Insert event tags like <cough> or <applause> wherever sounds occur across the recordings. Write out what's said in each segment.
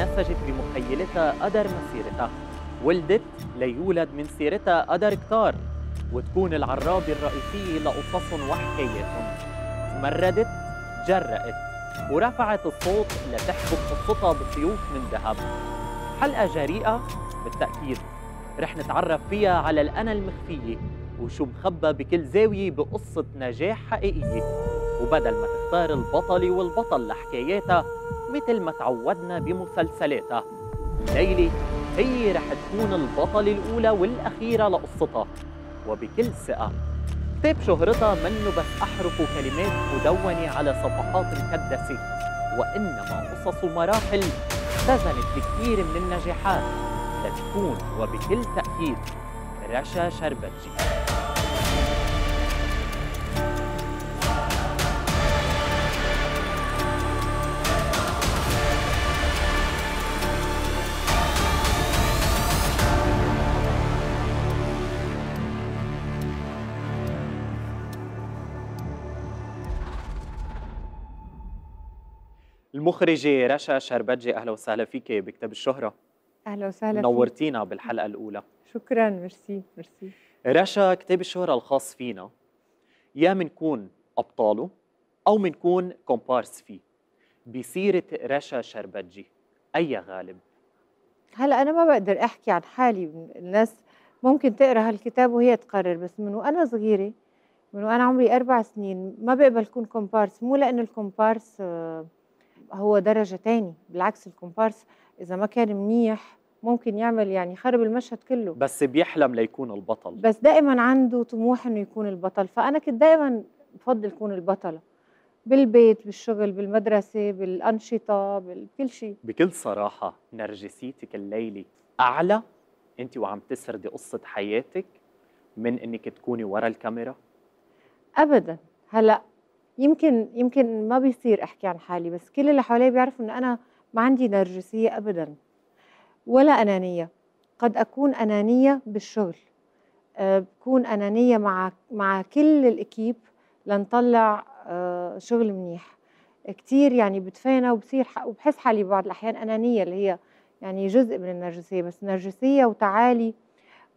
نسجت بمخيلتها قدر مسيرتها ولدت ليولد من سيرتها قدر كتار وتكون العرابة الرئيسية لقصصهم وحكاياتهم تمردت جرأت ورفعت الصوت لتحكم قصتها بسيوف من ذهب حلقة جريئة بالتأكيد رح نتعرف فيها على الأنا المخفية وشو مخبى بكل زاوية بقصة نجاح حقيقية وبدل ما تختار البطل والبطل لحكاياتها مثل ما تعودنا بمسلسلاتها ليلي هي رح تكون البطلة الأولى والأخيرة لقصتها وبكل ثقة كتاب طيب شهرتها منه بس أحرف وكلمات مدونة على صفحات مكدسة وإنما قصص ومراحل اختزنت بكثير من النجاحات لتكون وبكل تأكيد رشا شربتجي المخرجة رشا شربجي أهلا وسهلا فيك بكتاب الشهرة أهلا وسهلا نورتينا بالحلقة الأولى شكرا ميرسي ميرسي رشا كتاب الشهرة الخاص فينا يا منكون أبطاله أو منكون كومبارس فيه بسيرة رشا شربجي أي غالب؟ هلا أنا ما بقدر أحكي عن حالي الناس ممكن تقرأ هالكتاب وهي تقرر بس من وأنا صغيرة من وأنا عمري أربع سنين ما بقبل كون كومبارس مو لأنه الكومبارس آه هو درجه تاني بالعكس الكومبارس اذا ما كان منيح ممكن يعمل يعني خرب المشهد كله بس بيحلم ليكون البطل بس دائما عنده طموح انه يكون البطل فانا كنت دائما بفضل اكون البطله بالبيت بالشغل بالمدرسه بالانشطه بكل شيء بكل صراحه نرجسيتك الليله اعلى انت وعم تسردي قصه حياتك من انك تكوني ورا الكاميرا ابدا هلا يمكن يمكن ما بيصير احكي عن حالي بس كل اللي حوالي بيعرفوا انه انا ما عندي نرجسيه ابدا ولا انانيه قد اكون انانيه بالشغل أه بكون انانيه مع مع كل الاكيب لنطلع أه شغل منيح كثير يعني بتفانى وبصير وبحس حالي بعض الاحيان انانيه اللي هي يعني جزء من النرجسيه بس نرجسيه وتعالي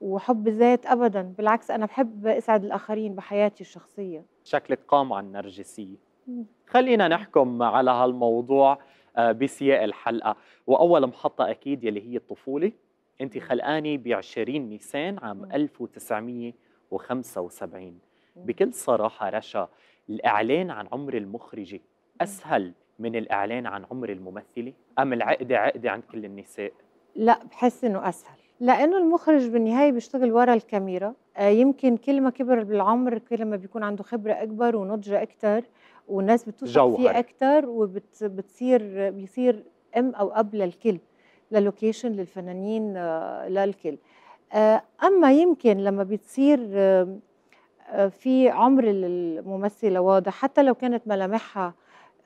وحب الذات ابدا بالعكس انا بحب اسعد الاخرين بحياتي الشخصيه شكلك قام عن النرجسية خلينا نحكم على هالموضوع آه، بسياق الحلقة وأول محطة أكيد يلي هي الطفولة أنت خلقاني ب 20 نيسان عام 1975 بكل صراحة رشا الإعلان عن عمر المخرجة أسهل من الإعلان عن عمر الممثلة أم العقدة عقدة عند كل النساء؟ لا بحس إنه أسهل لانه المخرج بالنهايه بيشتغل ورا الكاميرا آه، يمكن كل ما كبر بالعمر كل ما بيكون عنده خبره اكبر ونضج اكثر والناس بتوثق فيه اكثر وبتصير بيصير ام او اب للكل للوكيشن للفنانين آه، للكل آه، اما يمكن لما بتصير في عمر الممثله واضح حتى لو كانت ملامحها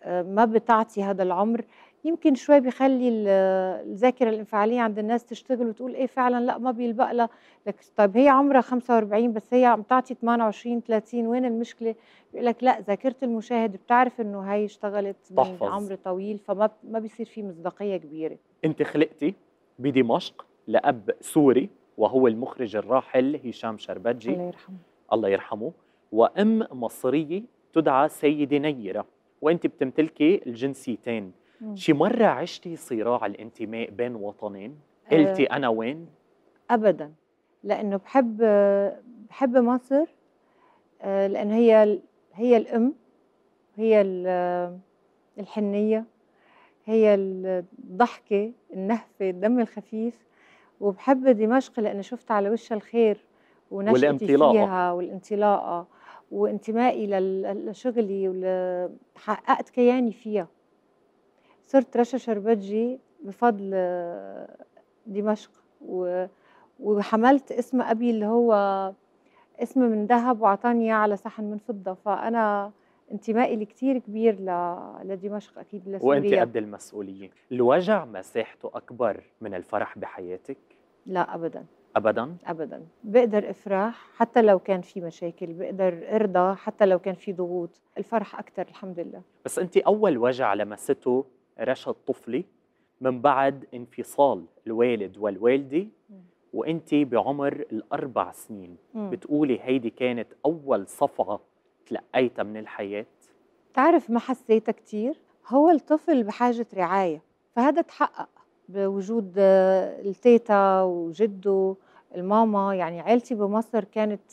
ما بتعطي هذا العمر يمكن شوي بيخلي الذاكره الانفعاليه عند الناس تشتغل وتقول ايه فعلا لا ما بيلبق لها لك طيب هي عمرها 45 بس هي عم تعطي 28 30 وين المشكله؟ بيقول لك لا ذاكره المشاهد بتعرف انه هي اشتغلت تحفظ. من عمر طويل فما ما بيصير في مصداقيه كبيره انت خلقتي بدمشق لاب سوري وهو المخرج الراحل هشام شربتجي الله يرحمه الله يرحمه وام مصريه تدعى سيده نيره وانت بتمتلكي الجنسيتين شي مرة عشتي صراع الانتماء بين وطنين؟ قلتي آه. أنا وين؟ أبدا لأنه بحب بحب مصر آه، لأنه هي هي الأم هي الحنية هي الضحكة النهفة الدم الخفيف وبحب دمشق لأنه شفت على وشها الخير ونشأتي فيها والانطلاقة وانتمائي لشغلي وحققت كياني فيها صرت رشا شربتجي بفضل آه، دمشق وحملت اسم أبي اللي هو اسم من ذهب اياه على صحن من فضة فأنا انتمائي الكثير كبير لدمشق أكيد لسوريا وأنت قد المسؤولية الوجع مساحته أكبر من الفرح بحياتك؟ لا أبداً ابدا ابدا بقدر افرح حتى لو كان في مشاكل بقدر ارضى حتى لو كان في ضغوط الفرح اكثر الحمد لله بس انت اول وجع لمسته رشد طفلي من بعد انفصال الوالد والوالدة وانت بعمر الاربع سنين مم. بتقولي هيدي كانت اول صفعه تلقيتها من الحياه تعرف ما حسيتها كثير هو الطفل بحاجه رعايه فهذا تحقق بوجود آه، التيتا وجده الماما يعني عائلتي بمصر كانت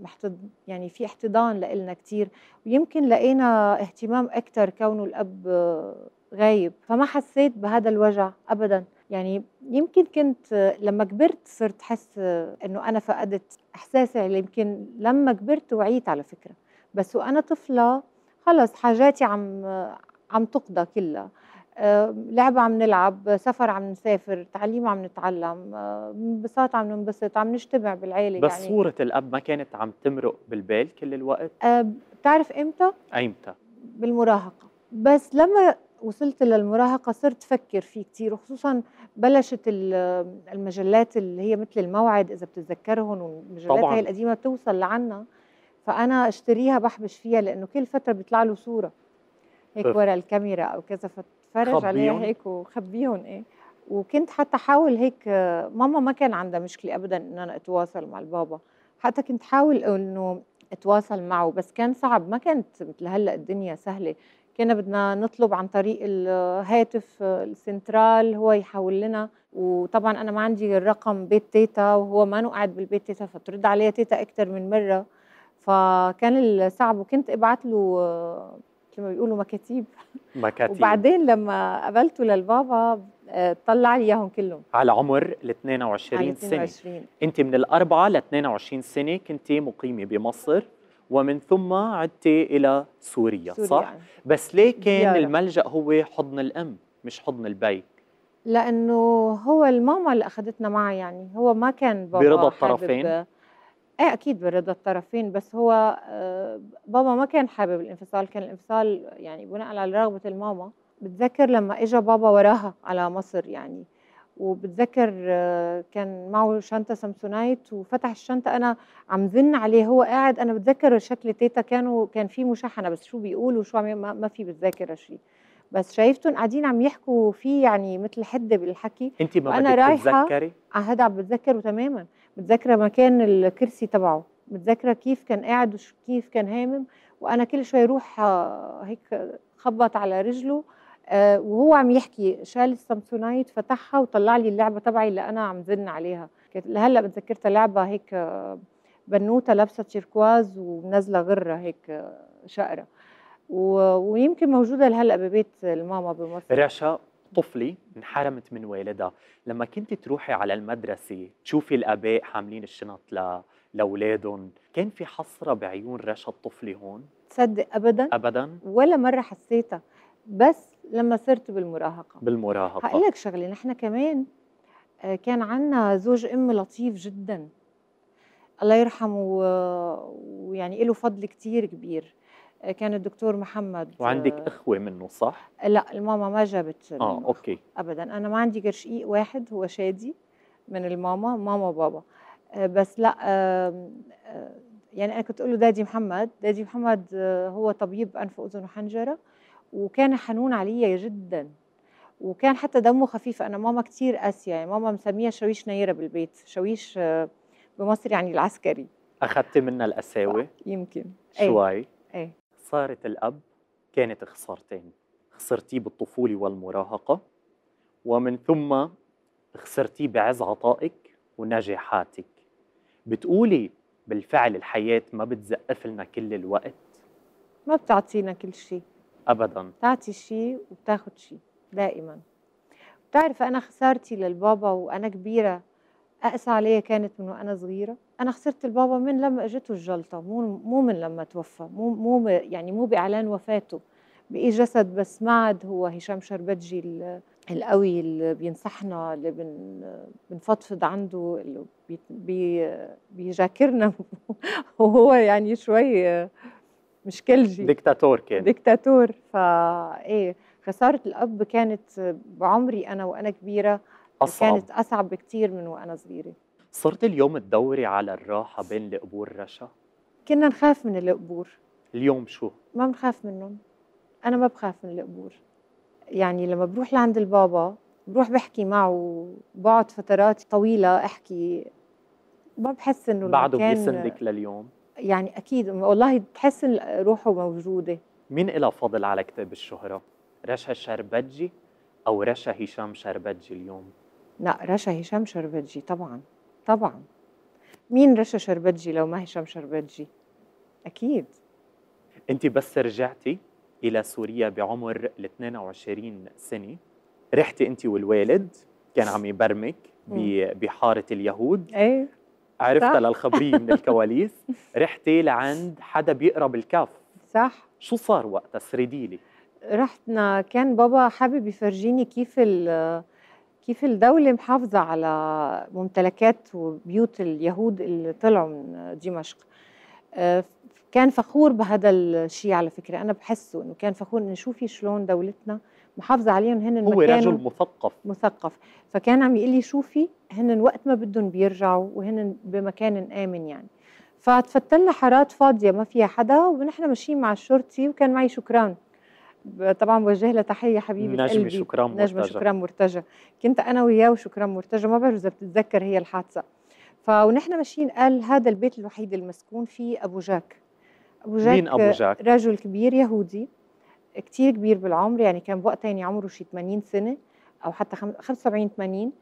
محتض آه، يعني في احتضان لنا كثير ويمكن لقينا اهتمام اكثر كونه الاب آه، غايب فما حسيت بهذا الوجع ابدا يعني يمكن كنت لما كبرت صرت حس انه انا فقدت احساسي اللي يمكن لما كبرت وعيت على فكره بس وانا طفله خلص حاجاتي عم عم تقضى كلها آه، لعبة عم نلعب سفر عم نسافر تعليم عم نتعلم آه، انبساط عم ننبسط عم نجتمع بالعيلة بس يعني. صورة الأب ما كانت عم تمرق بالبال كل الوقت؟ آه، بتعرف إمتى؟ أيمتى؟ بالمراهقة بس لما وصلت للمراهقه صرت افكر فيه كثير وخصوصا بلشت المجلات اللي هي مثل الموعد اذا بتتذكرهم والمجلات طبعاً. هي القديمه بتوصل لعنا فانا اشتريها بحبش فيها لانه كل فتره بيطلع له صوره هيك طيب. ورا الكاميرا او كذا فتفرج عليها هيك وخبيهم ايه وكنت حتى حاول هيك ماما ما كان عندها مشكله ابدا ان انا اتواصل مع البابا حتى كنت حاول انه اتواصل معه بس كان صعب ما كانت مثل هلا الدنيا سهله كنا بدنا نطلب عن طريق الهاتف السنترال هو يحول لنا وطبعا انا ما عندي الرقم بيت تيتا وهو ما قاعد بالبيت تيتا فترد عليا تيتا اكثر من مره فكان الصعب وكنت ابعت له آه، كما بيقولوا مكاتيب مكاتيب وبعدين لما قابلته للبابا آه، طلع لي اياهم كلهم على عمر ال 22 سنه 22 انت من الاربعه ل 22 سنه كنت مقيمه بمصر ومن ثم عدت الى سوريا, سوريا صح بس ليه كان الملجا هو حضن الام مش حضن البي لانه هو الماما اللي اخذتنا معها يعني هو ما كان بابا برضا الطرفين ايه اكيد برضا الطرفين بس هو آه، بابا ما كان حابب الانفصال كان الانفصال يعني بناء على رغبه الماما بتذكر لما اجى بابا وراها على مصر يعني وبتذكر كان معه شنطه سامسونايت وفتح الشنطه انا عم زن عليه هو قاعد انا بتذكر شكل تيتا كانوا كان في مشاحنه بس شو بيقولوا شو عم ما في بالذاكرة شيء بس شايفتهم قاعدين عم يحكوا في يعني مثل حده بالحكي انت ما وانا رايحه تتذكري آه، هذا عم بتذكره تماما متذكره مكان الكرسي تبعه متذكره كيف كان قاعد وكيف كان هامم وانا كل شوي اروح آه، هيك خبط على رجله آه، وهو عم يحكي شال السامسونايت فتحها وطلع لي اللعبه تبعي اللي انا عم زن عليها لهلا بتذكرتها لعبه هيك آه، بنوته لابسه تشيركواز ومنزله غره هيك آه، شقره و... ويمكن موجوده لهلا ببيت الماما بمصر رشا طفلي انحرمت من والدها لما كنت تروحي على المدرسه تشوفي الاباء حاملين الشنط ل... لاولادهم كان في حسره بعيون رشا الطفلي هون تصدق ابدا ابدا ولا مره حسيتها بس لما صرت بالمراهقه بالمراهقه هقول لك شغله نحن كمان آه، كان عندنا زوج ام لطيف جدا الله يرحمه ويعني له فضل كثير كبير آه، كان الدكتور محمد آه، وعندك اخوه منه صح؟ لا الماما ما جابت اه اوكي ابدا انا ما عندي غير شقيق واحد هو شادي من الماما ماما وبابا بس لا يعني انا كنت اقول له دادي محمد دادي محمد هو طبيب انف واذن وحنجره وكان حنون عليا جدا وكان حتى دمه خفيف انا ماما كتير قاسيه يعني ماما مسميها شويش نيره بالبيت شويش آه، بمصر يعني العسكري اخذتي منا القساوه آه، يمكن إيه. شوي ايه خساره الاب كانت خسارتين خسرتيه بالطفوله والمراهقه ومن ثم خسرتيه بعز عطائك ونجاحاتك بتقولي بالفعل الحياه ما بتزقف لنا كل الوقت ما بتعطينا كل شيء ابدا تعطي شيء وبتاخد شيء دائما بتعرف انا خسارتي للبابا وانا كبيره اقسى عليا كانت من وانا صغيره انا خسرت البابا من لما اجته الجلطه مو مو من لما توفى مو مو يعني مو باعلان وفاته بقي جسد بس ما عاد هو هشام شربتجي القوي اللي بينصحنا اللي بن بنفضفض عنده اللي بي بيجاكرنا <laughs> وهو يعني شوي مش كلجي ديكتاتور كان ديكتاتور فا ايه خساره الاب كانت بعمري انا وانا كبيره أصعب. كانت اصعب بكثير من وانا صغيره صرت اليوم تدوري على الراحه بين القبور رشا كنا نخاف من القبور اليوم شو ما بنخاف منهم انا ما بخاف من القبور يعني لما بروح لعند البابا بروح بحكي معه بقعد فترات طويله احكي ما بحس انه بعده بيسندك لليوم يعني اكيد والله تحس روحه موجوده مين لها فضل على كتاب الشهره رشا شربتجي او رشا هشام شربتجي اليوم لا رشا هشام شربتجي طبعا طبعا مين رشا شربتجي لو ما هشام شربتجي اكيد انت بس رجعتي الى سوريا بعمر ال 22 سنه رحتي انت والوالد كان عم يبرمك بحاره اليهود ايه عرفتها للخبريه من الكواليس <laughs> رحتي لعند حدا بيقرا بالكاف صح شو صار وقتها سردي لي رحنا كان بابا حابب يفرجيني كيف كيف الدولة محافظة على ممتلكات وبيوت اليهود اللي طلعوا من دمشق آه، كان فخور بهذا الشيء على فكرة أنا بحسه إنه كان فخور إنه شوفي شلون دولتنا محافظه عليهم هن هو رجل مثقف مثقف فكان عم يقول لي شوفي هن وقت ما بدهم بيرجعوا وهن بمكان امن يعني فتفتلنا حارات فاضيه ما فيها حدا ونحن ماشيين مع الشرطي وكان معي شكران طبعا بوجه لها تحيه حبيبي نجمه شكران مرتجى نجمه شكران مرتجى كنت انا وياه وشكران مرتجى ما بعرف اذا بتتذكر هي الحادثه فونحن ماشيين قال هذا البيت الوحيد المسكون فيه ابو جاك ابو جاك مين ابو جاك؟ رجل كبير يهودي كتير كبير بالعمر يعني كان بوقتها يعني عمره شي 80 سنه او حتى 75 80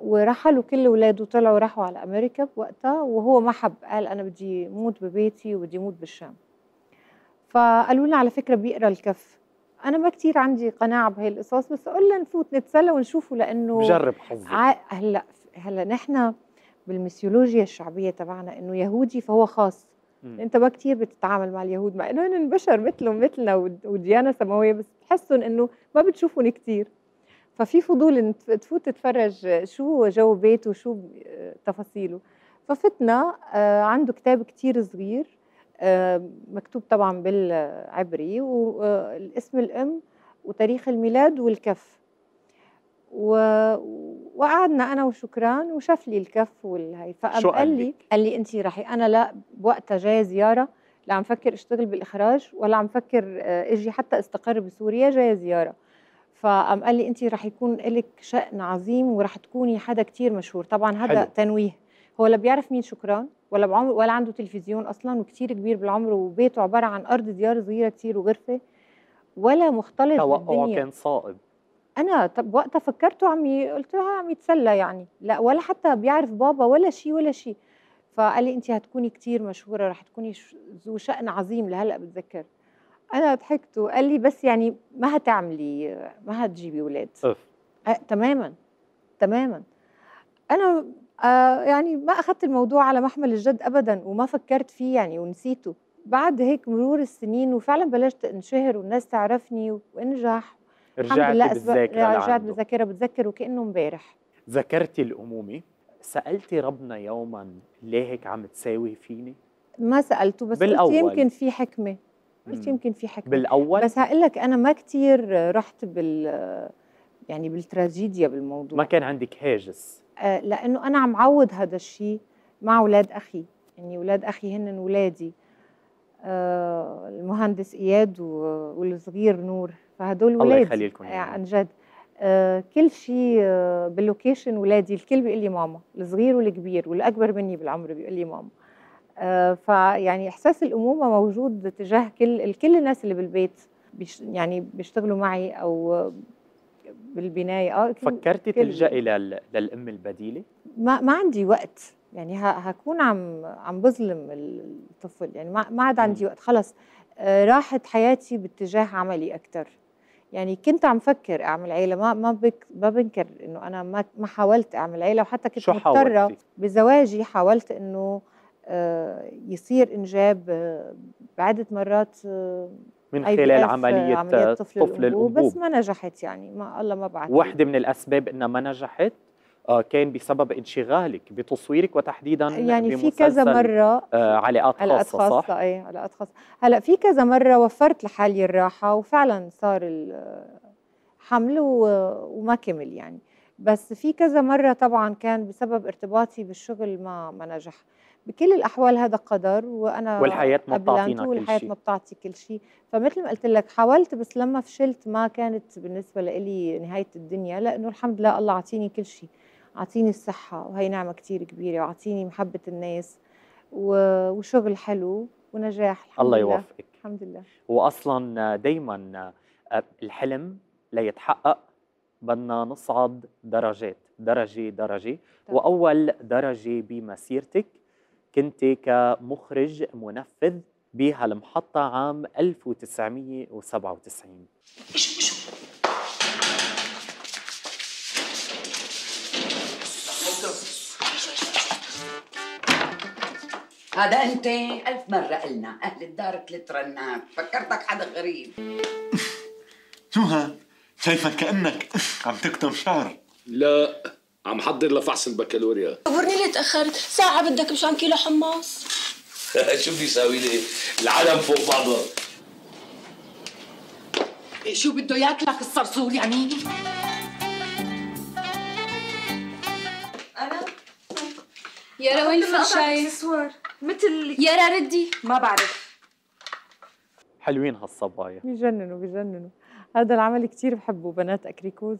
ورحلوا كل ولاده طلعوا راحوا على امريكا بوقتها وهو ما حب قال انا بدي موت ببيتي وبدي موت بالشام فقالوا لنا على فكره بيقرا الكف انا ما كتير عندي قناعه بهي القصص بس قلنا نفوت نتسلى ونشوفه لانه جرب حظي ع... هلا هلا نحن بالميثولوجيا الشعبيه تبعنا انه يهودي فهو خاص انت ما كتير بتتعامل مع اليهود مع انه هن بشر مثلهم مثلنا وديانه سماويه بس بتحسهم انه ما بتشوفهم كتير ففي فضول ان تفوت تتفرج شو جو بيته وشو تفاصيله ففتنا آه، عنده كتاب كتير صغير آه، مكتوب طبعا بالعبري واسم آه، الام وتاريخ الميلاد والكف و... وقعدنا انا وشكران وشاف لي الكف والهي فقام قال لي قال لي انت رحي انا لا بوقتها جايه زياره لا عم فكر اشتغل بالاخراج ولا عم فكر آه، اجي حتى استقر بسوريا جايه زياره فقام قال لي انت رح يكون لك شأن عظيم ورح تكوني حدا كتير مشهور طبعا هذا حلو. تنويه هو لا بيعرف مين شكران ولا بعمر ولا عنده تلفزيون اصلا وكتير كبير بالعمر وبيته عباره عن ارض ديار صغيره كتير وغرفه ولا مختلط توقعه كان صائب انا طب وقتها فكرته عمي قلت له عم يتسلى يعني لا ولا حتى بيعرف بابا ولا شيء ولا شيء فقال لي انت هتكوني كثير مشهوره رح تكوني ذو شان عظيم لهلا بتذكر انا ضحكت وقال لي بس يعني ما هتعملي ما هتجيبي اولاد أه تماما تماما انا آه يعني ما اخذت الموضوع على محمل الجد ابدا وما فكرت فيه يعني ونسيته بعد هيك مرور السنين وفعلا بلشت انشهر والناس تعرفني وانجح آه، رجعت بالذاكرة بالذاكره رجعت بالذاكره بتذكر وكانه مبارح ذكرتي الامومه سالتي ربنا يوما ليه هيك عم تساوي فيني ما سالته بس بالأول. قلت يمكن في حكمه قلت يمكن في حكمه بالاول بس هقول لك انا ما كثير رحت بال يعني بالتراجيديا بالموضوع ما كان عندك هاجس آه، لانه انا عم عوض هذا الشيء مع اولاد اخي يعني اولاد اخي هن أولادي آه، المهندس اياد والصغير نور فهدول ولادي الله يخليلكم يعني. عن جد آه كل شيء آه، باللوكيشن ولادي الكل بيقول لي ماما الصغير والكبير والاكبر مني بالعمر بيقول لي ماما آه فيعني احساس الامومه موجود تجاه كل كل الناس اللي بالبيت بيش يعني بيشتغلوا معي او بالبنايه اه فكرتي تلجئي للام البديله؟ ما ما عندي وقت يعني هكون عم عم بظلم الطفل يعني ما عاد عندي وقت خلص آه، راحت حياتي باتجاه عملي اكثر يعني كنت عم فكر اعمل عيله ما ما ما بنكر انه انا ما ما حاولت اعمل عيله وحتى كنت مضطره بزواجي حاولت انه آه، يصير انجاب آه، بعده مرات آه، من خلال عملية, عملية طفل, طفل الأنبوب بس ما نجحت يعني ما الله ما بعت وحده من الأسباب إنها ما نجحت آه، كان بسبب انشغالك بتصويرك وتحديدا يعني في كذا مره علاقات خاصه علاقات خاصه صح؟ اي علاقات خاصه هلا في كذا مره وفرت لحالي الراحه وفعلا صار الحمل آه، وما كمل يعني بس في كذا مره طبعا كان بسبب ارتباطي بالشغل ما ما نجح بكل الاحوال هذا قدر وانا والحياه ما بتعطينا كل شيء والحياه ما بتعطي كل شيء فمثل ما قلت لك حاولت بس لما فشلت ما كانت بالنسبه لي نهايه الدنيا لانه الحمد لله الله عطيني كل شيء اعطيني الصحه وهي نعمه كثير كبيره واعطيني محبه الناس وشغل حلو ونجاح الحمد الله لله. يوفقك الحمد لله واصلا آه، دائما آه، الحلم ليتحقق بدنا نصعد درجات درجة درجة طبعا. وأول درجة بمسيرتك كنت كمخرج منفذ بهالمحطة عام 1997 هذا انت الف مره قلنا اهل الدار ثلاث رنات فكرتك حدا غريب شو ها شايفك كانك عم تكتم شعر لا عم حضر لفحص البكالوريا خبرني ليه تاخرت ساعه بدك مشان كيلو حمص <laughs> شو بيساوي لي العالم فوق بعضها شو بده ياكلك الصرصور يعني انا يا روين شايف مثل يا ردي ما بعرف حلوين هالصبايا بيجننوا بيجننوا هذا العمل كثير بحبه بنات اكريكوز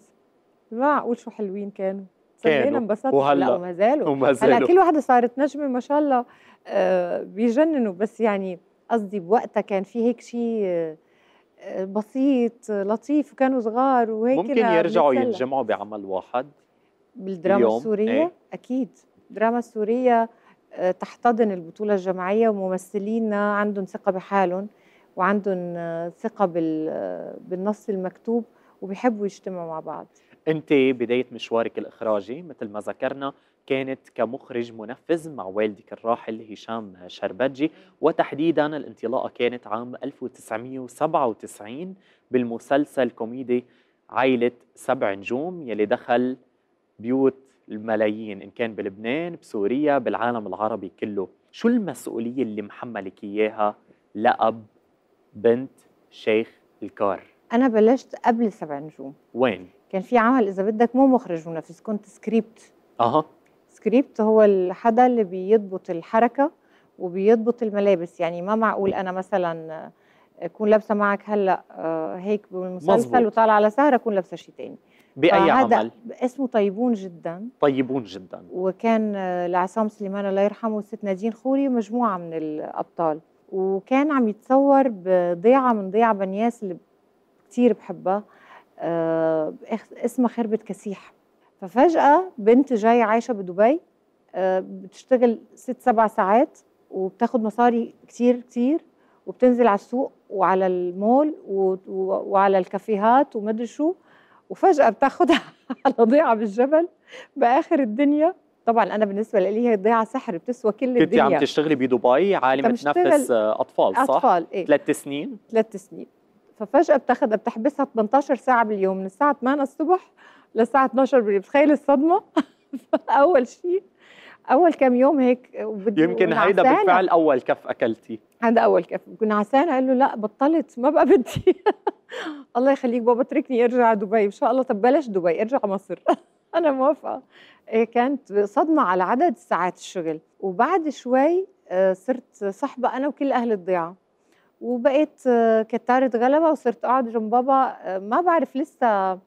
ما معقول شو حلوين كانوا كانوا انبسطت وهلا وما زالوا وما زالوا هلا كل وحده صارت نجمه ما شاء الله آه بيجننوا بس يعني قصدي بوقتها كان في هيك شيء آه، آه، بسيط لطيف وكانوا صغار وهيك ممكن يرجعوا ينجمعوا بعمل واحد بالدراما السوريه ايه؟ اكيد الدراما السوريه تحتضن البطوله الجماعيه وممثلينا عندهم ثقه بحالهم وعندهم ثقه بالنص المكتوب وبيحبوا يجتمعوا مع بعض انت بدايه مشوارك الاخراجي مثل ما ذكرنا كانت كمخرج منفذ مع والدك الراحل هشام شربجي وتحديدا الانطلاقه كانت عام 1997 بالمسلسل كوميدي عائله سبع نجوم يلي دخل بيوت الملايين إن كان بلبنان بسوريا بالعالم العربي كله شو المسؤولية اللي محملك إياها لأب بنت شيخ الكار أنا بلشت قبل سبع نجوم وين؟ كان في عمل إذا بدك مو مخرج منفذ كنت سكريبت أها سكريبت هو الحدا اللي بيضبط الحركة وبيضبط الملابس يعني ما معقول أنا مثلاً آه، أكون لابسة معك هلأ آه، هيك بالمسلسل وطالعة على سهرة أكون لابسة شيء ثاني باي عمل؟ اسمه طيبون جدا طيبون جدا وكان آه، لعصام سليمان الله يرحمه وست نادين خوري مجموعه من الابطال وكان عم يتصور بضيعه من ضيعة بنياس اللي كثير بحبها آه اسمها خربة كسيح ففجأة بنت جاية عايشة بدبي آه بتشتغل ست سبع ساعات وبتاخد مصاري كتير كتير وبتنزل على السوق وعلى المول وعلى الكافيهات ومدري شو وفجاه بتاخدها <laughs> على ضيعه بالجبل باخر الدنيا طبعا انا بالنسبه لي هي ضيعه سحر بتسوى كل الدنيا كنت عم تشتغلي بدبي عالمه نفس آه، اطفال صح؟ اطفال ايه ثلاث سنين ثلاث سنين ففجاه بتاخدها بتحبسها 18 ساعه باليوم من الساعه 8 الصبح للساعه 12 بالليل بتخيل الصدمه <laughs> اول شيء اول كم يوم هيك يمكن هيدا بالفعل اول كف اكلتي هذا اول كف كنا عسانه اقول له لا بطلت ما بقى بدي <laughs> <laughs> الله يخليك بابا اتركني ارجع دبي ان شاء الله طب بلاش دبي ارجع مصر <laughs> انا موافقه إيه، كانت صدمه على عدد ساعات الشغل وبعد شوي آه، صرت صاحبه انا وكل اهل الضيعه وبقيت آه، كتارة غلبة وصرت أقعد جنب بابا آه، ما بعرف لسه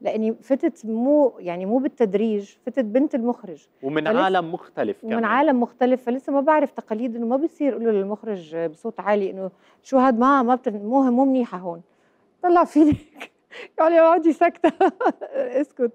لأني فتت مو يعني مو بالتدريج فتت بنت المخرج ومن عالم مختلف كمان ومن عالم مختلف فلسه ما بعرف تقاليد إنه ما بيصير اقول للمخرج بصوت عالي إنه شو هاد ما ما مو مو منيحة هون طلع فيني <laughs> قال لي اقعدي ساكته <laughs> اسكت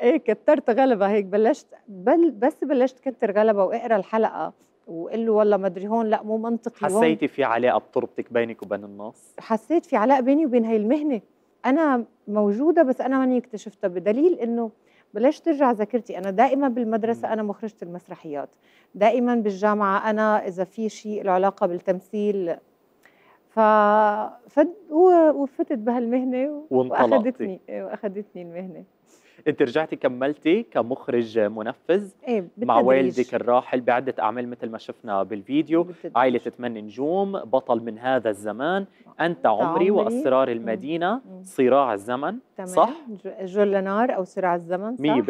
ايه كترت غلبه هيك بلشت بل بس بلشت كتر غلبه واقرا الحلقه وقال له والله ما ادري هون لا مو منطقي حسيتي في علاقه بتربطك بينك وبين الناس حسيت في علاقه بيني وبين هاي المهنه انا موجوده بس انا ماني اكتشفتها بدليل انه بلشت ترجع ذاكرتي انا دائما بالمدرسه انا مخرجه المسرحيات دائما بالجامعه انا اذا في شيء له علاقه بالتمثيل ف وفتت بهالمهنه المهنه واخذتني إيه، واخدتني المهنه انت رجعتي كملتي كمخرج منفذ ايه مع والدك الراحل بعده اعمال مثل ما شفنا بالفيديو بالتدريج. عائله ثمان نجوم بطل من هذا الزمان نعم. انت عمري, عمري. واسرار المدينه مم. صراع الزمن تمام. صح جل نار او صراع الزمن صح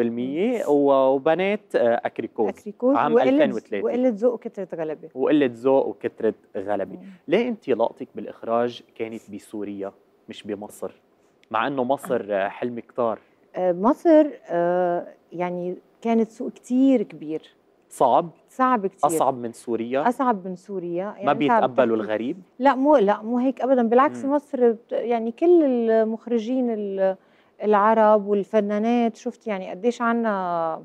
100% وبنات اكريكوز, آه، أكريكوز. عام 2003 وقله ذوق وكثره غلبه وقله ذوق وكثره غلبه ليه انت لقطك بالاخراج كانت بسوريا مش بمصر مع انه مصر آه، حلم كتار آه، مصر آه، يعني كانت سوق كتير كبير صعب صعب كتير اصعب من سوريا اصعب من سوريا يعني ما بيتقبلوا الغريب لا مو لا مو هيك ابدا بالعكس م. مصر يعني كل المخرجين العرب والفنانات شفت يعني قديش عنا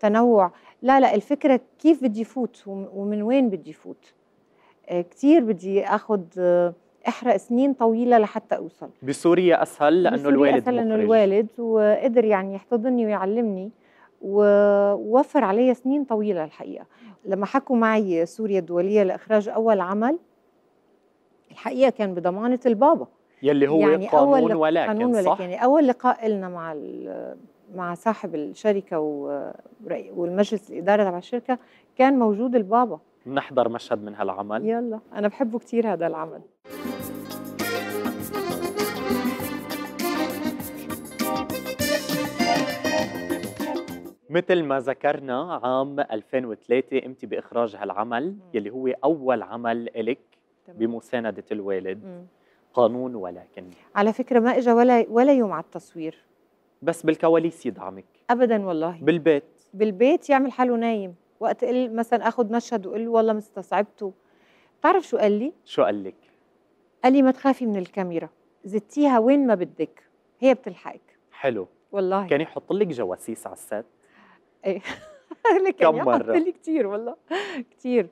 تنوع لا لا الفكره كيف بدي فوت ومن وين بدي فوت آه، كتير بدي اخذ احرق سنين طويله لحتى اوصل بسوريا اسهل لانه بسوريا الوالد اسهل لانه الوالد وقدر يعني يحتضني ويعلمني ووفر علي سنين طويله الحقيقه لما حكوا معي سوريا الدوليه لاخراج اول عمل الحقيقه كان بضمانه البابا يلي هو يعني قانون أول ولكن قانون ولكن يعني اول لقاء لنا مع مع صاحب الشركه والمجلس الاداره تبع الشركه كان موجود البابا نحضر مشهد من هالعمل يلا انا بحبه كثير هذا العمل مثل ما ذكرنا عام 2003 قمت باخراج هالعمل مم. يلي هو اول عمل الك بمسانده الوالد مم. قانون ولكن على فكره ما اجى ولا ولا يوم على التصوير بس بالكواليس يدعمك ابدا والله بالبيت بالبيت يعمل حاله نايم وقت قل مثلا اخذ مشهد وقول له والله مستصعبته تعرف شو قال لي شو قال لك قال لي ما تخافي من الكاميرا زتيها وين ما بدك هي بتلحقك حلو والله كان يحط لك جواسيس على السات ايه <laughs> كم مرة؟ لي كثير والله كثير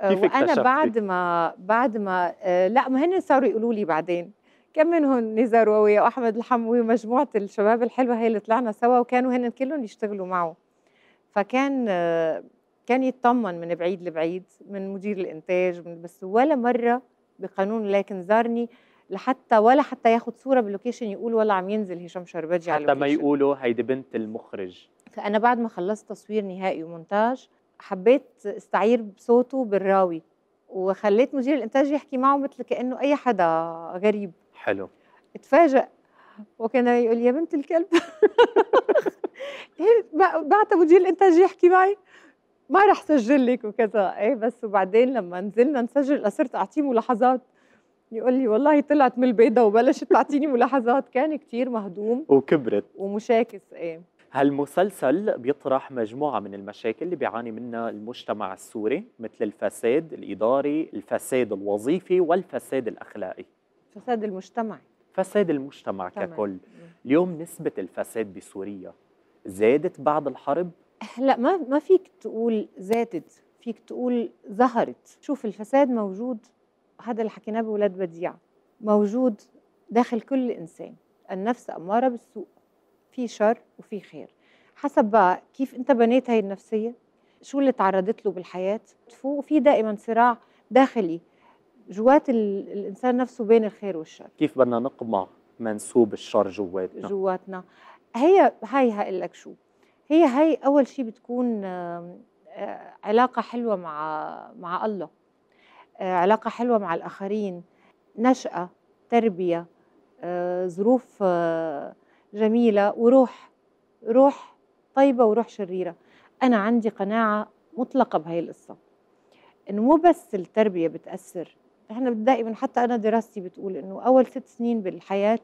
آه، وانا بعد ما بعد ما آه، لا ما هن صاروا يقولوا لي بعدين كم منهم نزار ووي واحمد الحموي ومجموعه الشباب الحلوه هي اللي طلعنا سوا وكانوا هن كلهم يشتغلوا معه فكان آه، كان يطمن من بعيد لبعيد من مدير الانتاج من بس ولا مره بقانون لكن زارني لحتى ولا حتى ياخذ صوره باللوكيشن يقول ولا عم ينزل هشام شربجي على حتى ما يقولوا هيدي بنت المخرج فانا بعد ما خلصت تصوير نهائي ومونتاج حبيت استعير بصوته بالراوي وخليت مدير الانتاج يحكي معه مثل كانه اي حدا غريب حلو اتفاجئ وكان يقول يا بنت الكلب <laughs> إيه، بعت مدير الانتاج يحكي معي ما رح سجل لك وكذا ايه بس وبعدين لما نزلنا نسجل صرت اعطيه ملاحظات يقول لي والله طلعت من البيضه وبلشت تعطيني ملاحظات كان كتير مهضوم وكبرت ومشاكس ايه هالمسلسل بيطرح مجموعة من المشاكل اللي بيعاني منها المجتمع السوري مثل الفساد الإداري الفساد الوظيفي والفساد الأخلاقي فساد المجتمع فساد المجتمع تمام. ككل اليوم نسبة الفساد بسوريا زادت بعد الحرب؟ لا ما ما فيك تقول زادت فيك تقول ظهرت شوف الفساد موجود هذا اللي حكيناه بولاد بديع موجود داخل كل انسان النفس اماره بالسوء في شر وفي خير حسب بقى كيف انت بنيت هاي النفسيه شو اللي تعرضت له بالحياه وفي دائما صراع داخلي جوات الانسان نفسه بين الخير والشر كيف بدنا نقمع منسوب الشر جواتنا جواتنا هي هاي هقلك لك شو هي هاي اول شيء بتكون آه، علاقه حلوه مع مع الله آه، علاقه حلوه مع الاخرين نشاه تربيه آه، ظروف جميله وروح روح طيبه وروح شريره انا عندي قناعه مطلقه بهي القصه انه مو بس التربيه بتاثر احنا دائما حتى انا دراستي بتقول انه اول ست سنين بالحياه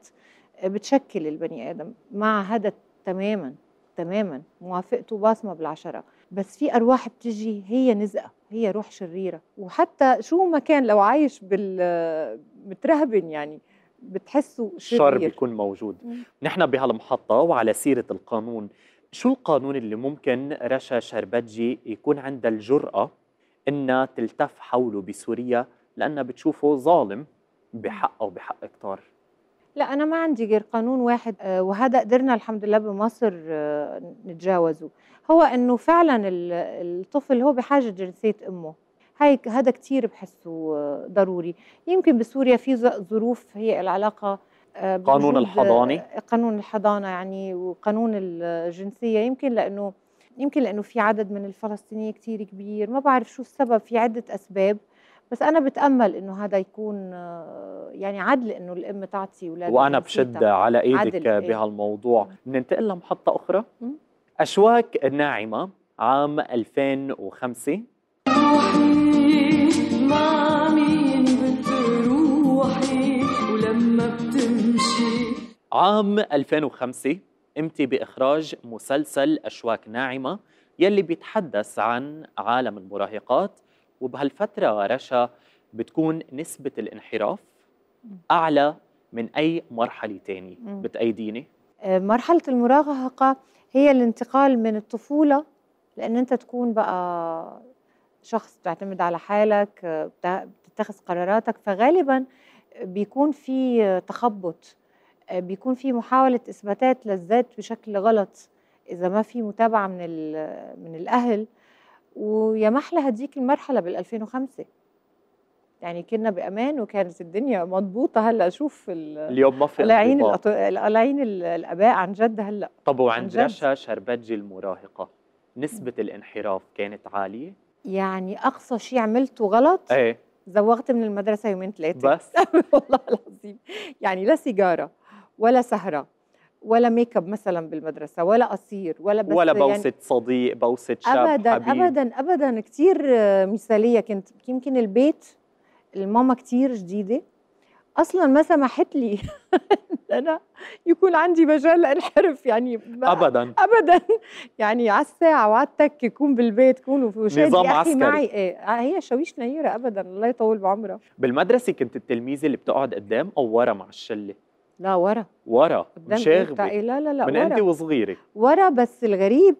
آه، بتشكل البني ادم مع هذا تماما تماما موافقته باصمة بالعشره بس في ارواح بتجي هي نزقه هي روح شريره وحتى شو ما كان لو عايش بال آه، مترهبن يعني بتحسه شر الشر بيكون موجود مم. نحن بهالمحطة وعلى سيرة القانون شو القانون اللي ممكن رشا شربتجي يكون عندها الجرأة إنها تلتف حوله بسوريا لأنها بتشوفه ظالم بحقها وبحق كتار لا أنا ما عندي غير قانون واحد آه، وهذا قدرنا الحمد لله بمصر آه، نتجاوزه هو إنه فعلا الطفل هو بحاجة جنسية أمه هاي هذا كثير بحسه ضروري يمكن بسوريا في ظروف هي العلاقه آه، قانون الحضانه آه، قانون الحضانه يعني وقانون الجنسيه يمكن لانه يمكن لانه في عدد من الفلسطينيين كثير كبير ما بعرف شو السبب في عده اسباب بس انا بتامل انه هذا يكون آه، يعني عدل انه الام تعطي اولادها وانا بشد على ايدك إيه. بهالموضوع بننتقل لمحطه اخرى اشواك الناعمه عام 2005 مع مين بتروحي ولما بتمشي عام 2005 قمتي بإخراج مسلسل أشواك ناعمة يلي بيتحدث عن عالم المراهقات وبهالفترة رشا بتكون نسبة الانحراف أعلى من أي مرحلة تانية بتأيديني؟ آه، مرحلة المراهقة هي الانتقال من الطفولة لأن أنت تكون بقى شخص بتعتمد على حالك بتتخذ قراراتك فغالبا بيكون في تخبط بيكون في محاولة إثباتات للذات بشكل غلط إذا ما في متابعة من من الأهل ويا محلى هديك المرحلة بال 2005 يعني كنا بامان وكانت الدنيا مضبوطه هلا شوف اليوم ما في العين العين الاباء عن جد هلا طب وعند رشا شربتجي المراهقه نسبه الانحراف كانت عاليه يعني اقصى شيء عملته غلط ايه زوغت من المدرسه يومين ثلاثه بس <laughs> والله العظيم يعني لا سيجاره ولا سهره ولا ميك اب مثلا بالمدرسه ولا قصير ولا بس ولا يعني بوسه يعني صديق بوسه شاب ابدا حبيب. ابدا ابدا كثير مثاليه كنت يمكن البيت الماما كثير جديده اصلا ما سمحت لي <laughs> ان انا يكون عندي مجال انحرف يعني ابدا ابدا يعني على الساعه وعلى يكون كون بالبيت كونوا في نظام عسكري معي إيه؟ آه، هي شاويش نيره ابدا الله يطول بعمرها بالمدرسه كنت التلميذه اللي بتقعد قدام او ورا مع الشله لا ورا ورا مشاغبه إيه؟ لا لا لا من انت وصغيره ورا بس الغريب